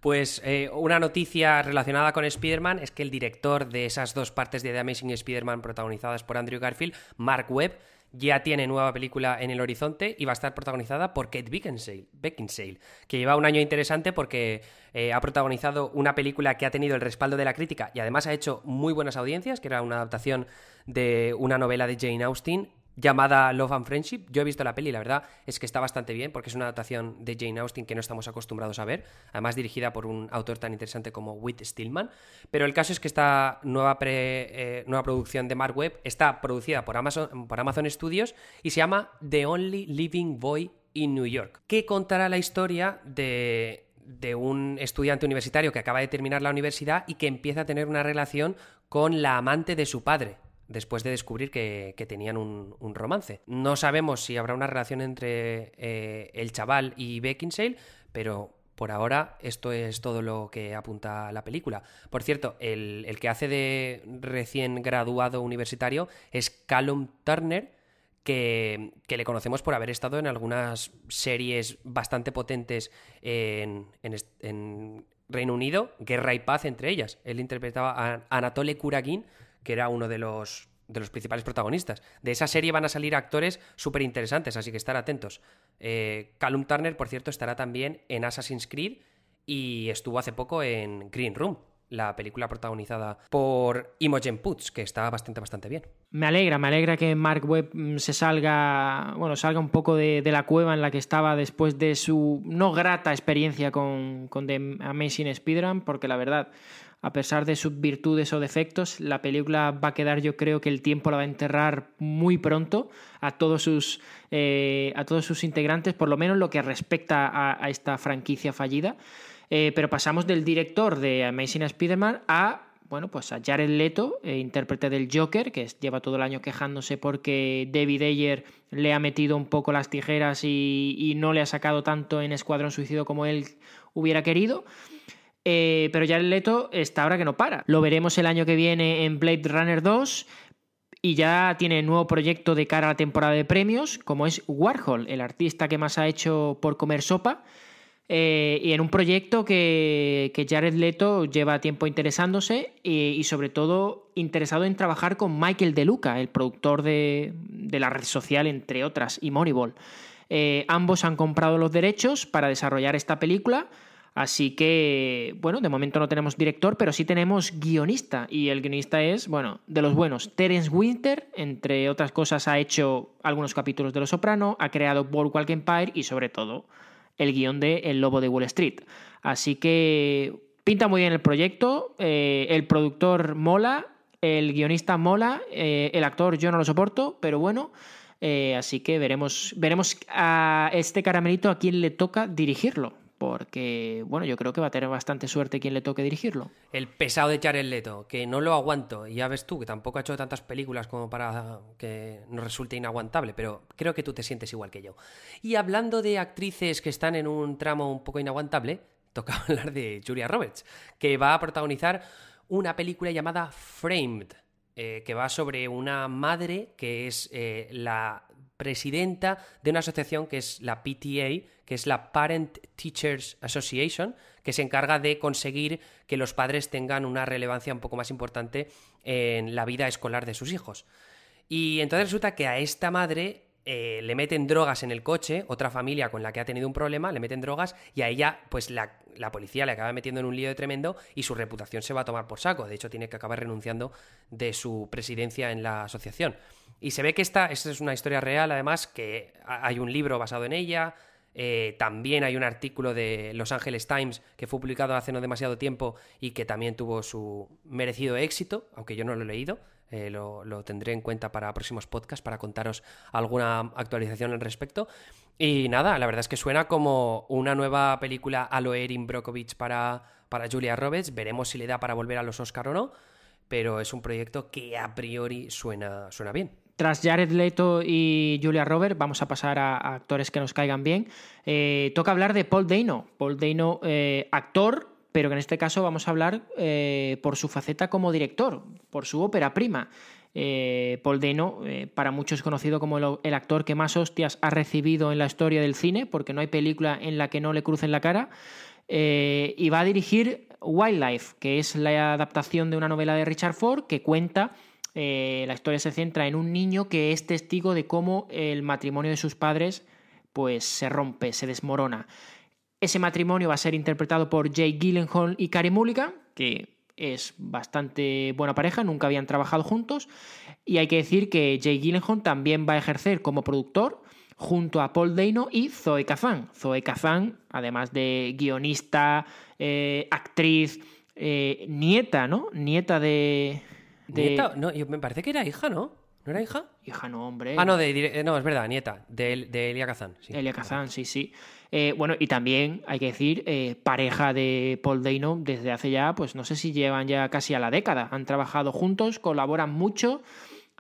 Pues eh, una noticia relacionada con Spider-Man es que el director de esas dos partes de The Amazing Spider-Man protagonizadas por Andrew Garfield, Mark Webb, ya tiene nueva película en el horizonte y va a estar protagonizada por Kate Beckinsale, que lleva un año interesante porque eh, ha protagonizado una película que ha tenido el respaldo de la crítica y además ha hecho muy buenas audiencias, que era una adaptación de una novela de Jane Austen llamada Love and Friendship. Yo he visto la peli, la verdad es que está bastante bien porque es una adaptación de Jane Austen que no estamos acostumbrados a ver, además dirigida por un autor tan interesante como Whit Stillman. Pero el caso es que esta nueva, eh, nueva producción de Mark Webb está producida por Amazon, por Amazon Studios y se llama The Only Living Boy in New York, que contará la historia de, de un estudiante universitario que acaba de terminar la universidad y que empieza a tener una relación con la amante de su padre, después de descubrir que, tenían un, romance. No sabemos si habrá una relación entre eh, el chaval y Beckinsale, pero por ahora esto es todo lo que apunta la película. Por cierto, el, que hace de recién graduado universitario es Callum Turner, que, le conocemos por haber estado en algunas series bastante potentes en, en Reino Unido, Guerra y Paz entre ellas. Él interpretaba a Anatole Kuragin, que era uno de los, de los principales protagonistas. De esa serie van a salir actores súper interesantes, así que estar atentos. Eh, Callum Turner, por cierto, estará también en Assassin's Creed y estuvo hace poco en Green Room, la película protagonizada por Imogen Poots, que está bastante, bastante bien. Me alegra, me alegra que Mark Webb mm, se salga, bueno, salga un poco de, la cueva en la que estaba después de su no grata experiencia con, con The Amazing Speedrun, porque la verdad, a pesar de sus virtudes o defectos, la película va a quedar, yo creo que el tiempo la va a enterrar muy pronto a todos sus, eh, a todos sus integrantes, por lo menos lo que respecta a, esta franquicia fallida. Eh, pero pasamos del director de Amazing Spider-Man a bueno, pues a Jared Leto, eh, intérprete del Joker, que lleva todo el año quejándose porque David Ayer le ha metido un poco las tijeras y, y no le ha sacado tanto en Escuadrón Suicido como él hubiera querido. Eh, pero Jared Leto está ahora que no para. Lo veremos el año que viene en Blade Runner 2 y ya tiene nuevo proyecto de cara a la temporada de premios, como es Warhol, el artista que más ha hecho por comer sopa. Eh, y en un proyecto que, Jared Leto lleva tiempo interesándose eh, y, sobre todo interesado en trabajar con Michael De Luca, el productor de, la red social, entre otras, y Moneyball. ambos han comprado los derechos para desarrollar esta película Así que, bueno, de momento no tenemos director, pero sí tenemos guionista. Y el guionista es, bueno, de los buenos. Terence Winter, entre otras cosas, ha hecho algunos capítulos de Los Soprano, ha creado Walk Empire y, sobre todo, el guión de El Lobo de Wall Street. Así que pinta muy bien el proyecto, eh, el productor mola, el guionista mola, eh, el actor yo no lo soporto, pero bueno, eh, así que veremos, veremos a este caramelito a quién le toca dirigirlo porque, bueno, yo creo que va a tener bastante suerte quien le toque dirigirlo. El pesado de Jared Leto, que no lo aguanto, y ya ves tú, que tampoco ha hecho tantas películas como para que nos resulte inaguantable, pero creo que tú te sientes igual que yo. Y hablando de actrices que están en un tramo un poco inaguantable, toca hablar de Julia Roberts, que va a protagonizar una película llamada Framed. Eh, que va sobre una madre que es eh, la presidenta de una asociación que es la PTA, que es la Parent Teachers Association, que se encarga de conseguir que los padres tengan una relevancia un poco más importante en la vida escolar de sus hijos. Y entonces resulta que a esta madre eh, le meten drogas en el coche, otra familia con la que ha tenido un problema, le meten drogas y a ella, pues la, policía le acaba metiendo en un lío tremendo y su reputación se va a tomar por saco. De hecho, tiene que acabar renunciando de su presidencia en la asociación. Y se ve que esta, es una historia real, además, que hay un libro basado en ella. Eh, también hay un artículo de Los Angeles Times que fue publicado hace no demasiado tiempo y que también tuvo su merecido éxito, aunque yo no lo he leído. Eh, lo, tendré en cuenta para próximos podcasts para contaros alguna actualización al respecto. Y nada, la verdad es que suena como una nueva película a lo Erin Brockovich para, para Julia Roberts. Veremos si le da para volver a los Oscar o no, pero es un proyecto que a priori suena, suena bien. Tras Jared Leto y Julia Robert, vamos a pasar a, actores que nos caigan bien. Eh, toca hablar de Paul Dano. Paul Dano, eh, actor, pero que en este caso vamos a hablar eh, por su faceta como director, por su ópera prima. Paul Dano, para muchos conocido como el, el, actor que más hostias ha recibido en la historia del cine, porque no hay película en la que no le crucen la cara, y va a dirigir Wildlife, que es la adaptación de una novela de Richard Ford que cuenta eh, la historia se centra en un niño que es testigo de cómo el matrimonio de sus padres pues se rompe, se desmorona. Ese matrimonio va a ser interpretado por Jay Gyllenhaal y Carey Mulligan, que es bastante buena pareja, nunca habían trabajado juntos. Y hay que decir que Jay Gyllenhaal también va a ejercer como productor junto a Paul Dano y Zoe Kazan. Zoe Kazan, además de guionista, eh, actriz, eh, nieta, ¿no? Nieta de, de... No, me parece que era hija, ¿no? ¿No era hija? Hija, no, hombre. Ah, no, de, eh, no es verdad, nieta, de, Elia Kazan. Elia Kazan, sí, sí. Eh, bueno, y también hay que decir, eh, pareja de Paul Deino desde hace ya, pues no sé si llevan ya casi a la década. Han trabajado juntos, colaboran mucho.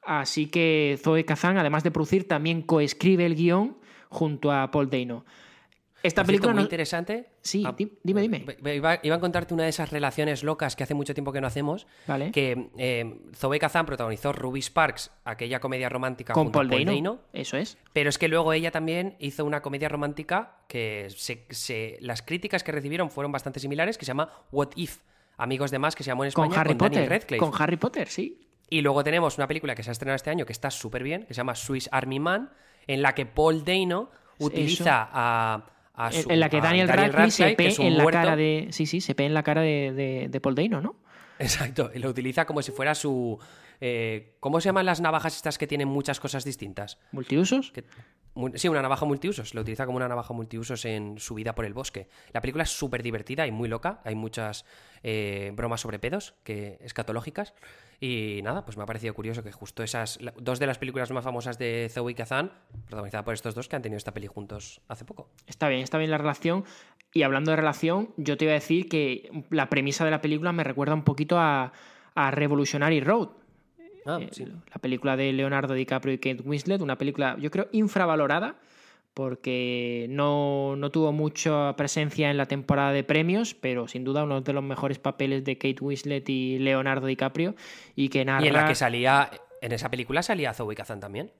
Así que Zoe Kazan, además de producir, también coescribe el guión junto a Paul Dano. Esta película muy interesante. Sí, ah, dime, dime. Iba, a contarte una de esas relaciones locas que hace mucho tiempo que no hacemos. Vale. Que Zobe eh, Zoe Kazan protagonizó Ruby Sparks, aquella comedia romántica con Paul, Paul Eso es. Pero es que luego ella también hizo una comedia romántica que se, las críticas que recibieron fueron bastante similares, que se llama What If. Amigos de más que se llamó en España con Harry con Con Harry Potter, sí. Y luego tenemos una película que se ha estrenado este año que está súper bien, que se llama Swiss Army Man, en la que Paul Dano utiliza a en la que Daniel, Radcliffe, se pe en la cara de sí sí se en la cara de, de, Paul Dano no exacto lo utiliza como si fuera su eh, cómo se llaman las navajas estas que tienen muchas cosas distintas multiusos sí una navaja multiusos lo utiliza como una navaja multiusos en su vida por el bosque la película es súper divertida y muy loca hay muchas eh, bromas sobre pedos que escatológicas y nada, pues me ha parecido curioso que justo esas dos de las películas más famosas de Zoe y Kazan, protagonizada por estos dos que han tenido esta peli juntos hace poco. Está bien, está bien la relación. Y hablando de relación, yo te iba a decir que la premisa de la película me recuerda un poquito a, Revolutionary Road. Ah, eh, la película de Leonardo DiCaprio y Kate Winslet, una película, yo creo, infravalorada porque no, tuvo mucha presencia en la temporada de premios, pero sin duda uno de los mejores papeles de Kate Winslet y Leonardo DiCaprio. Y que narra... en la que salía, en esa película salía Zoe Kazan también.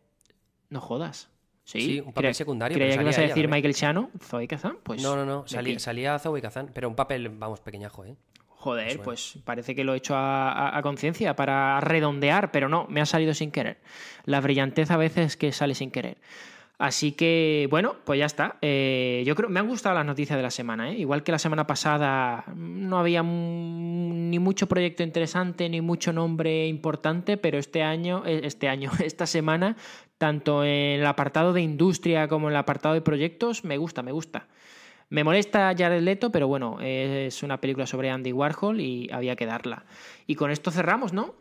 No jodas. Sí, un papel secundario. Creía que ibas a decir Michael Chano, Zoe Kazan, pues... No, no, no, salía, salía Zoe Kazan, pero un papel, vamos, pequeñajo, ¿eh? Joder, pues parece que lo he hecho a, conciencia para redondear, pero no, me ha salido sin querer. La brillantez a veces que sale sin querer. Así que, bueno, pues ya está. Eh, yo creo, me han gustado las noticias de la semana. ¿eh? Igual que la semana pasada mm, no había mm, ni mucho proyecto interesante, ni mucho nombre importante, pero este año, eh, este año, esta semana, tanto en el apartado de industria como en el apartado de proyectos, me gusta, me gusta. Me molesta Jared Leto, pero bueno, es una película sobre Andy Warhol y había que darla. Y con esto cerramos, ¿no?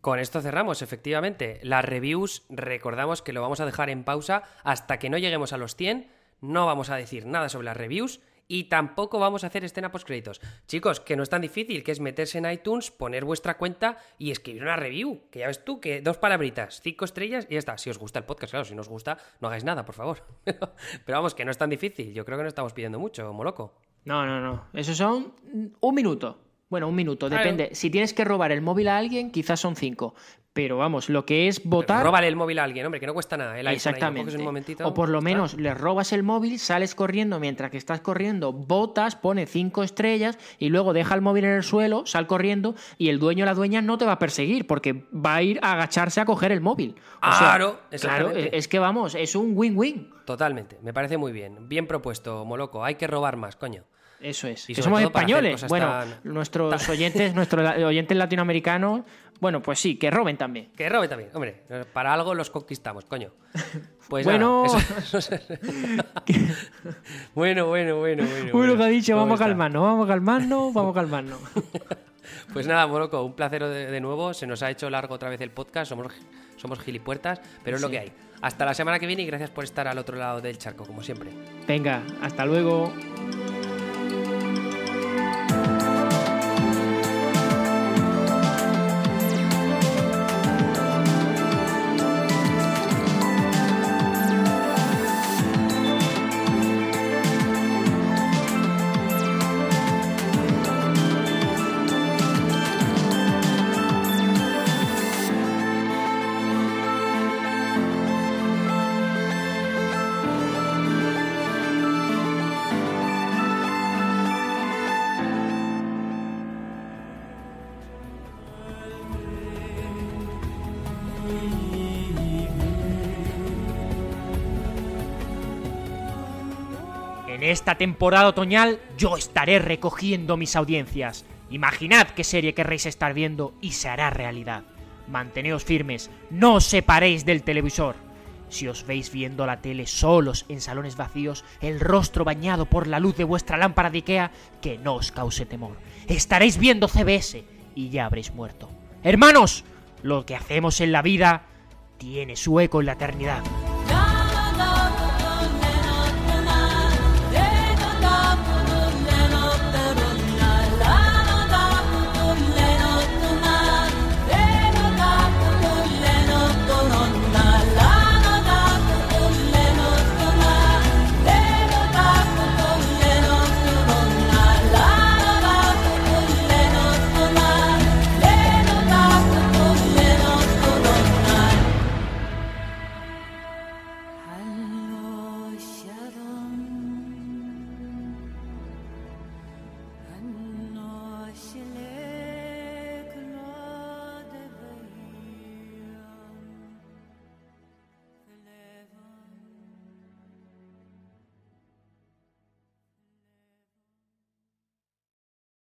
Con esto cerramos, efectivamente. Las reviews, recordamos que lo vamos a dejar en pausa hasta que no lleguemos a los 100. No vamos a decir nada sobre las reviews y tampoco vamos a hacer escena post créditos. Chicos, que no es tan difícil, que es meterse en iTunes, poner vuestra cuenta y escribir una review. Que ya ves tú, que dos palabritas, cinco estrellas y ya está. Si os gusta el podcast, claro, si no os gusta, no hagáis nada, por favor. Pero vamos, que no es tan difícil. Yo creo que no estamos pidiendo mucho, moloco. No, no, no. Eso son un minuto. Bueno, un minuto, depende. Si tienes que robar el móvil a alguien, quizás son cinco. Pero vamos, lo que es votar. Robar el móvil a alguien, hombre, que no cuesta nada. Exactamente. o por lo ah. menos le robas el móvil, sales corriendo mientras que estás corriendo, botas, pone cinco estrellas y luego deja el móvil en el suelo, sal corriendo y el dueño o la dueña no te va a perseguir porque va a ir a agacharse a coger el móvil. O claro. Es que vamos, es un win-win. Totalmente, me parece muy bien. Bien propuesto, Moloco. Hay que robar más, coño. Eso es. somos españoles. Bueno, nuestros oyentes, nuestros oyentes latinoamericanos, bueno, pues sí, que roben también. Que roben también, hombre. Para algo los conquistamos, coño. Pues bueno. bueno, bueno, bueno, bueno. Uy, lo que ha dicho, vamos a calmarnos, vamos a calmarnos, vamos a calmarnos. Pues nada, Moroco, un placer de, nuevo. Se nos ha hecho largo otra vez el podcast. Somos, somos gilipuertas, pero es lo que hay. Hasta la semana que viene y gracias por estar al otro lado del charco, como siempre. Venga, hasta luego. temporada otoñal yo estaré recogiendo mis audiencias. Imaginad qué serie querréis estar viendo y se hará realidad. Manteneos firmes, no os separéis del televisor. Si os veis viendo la tele solos en salones vacíos, el rostro bañado por la luz de vuestra lámpara de Ikea, que no os cause temor. Estaréis viendo CBS y ya habréis muerto. Hermanos, lo que hacemos en la vida tiene su eco en la eternidad.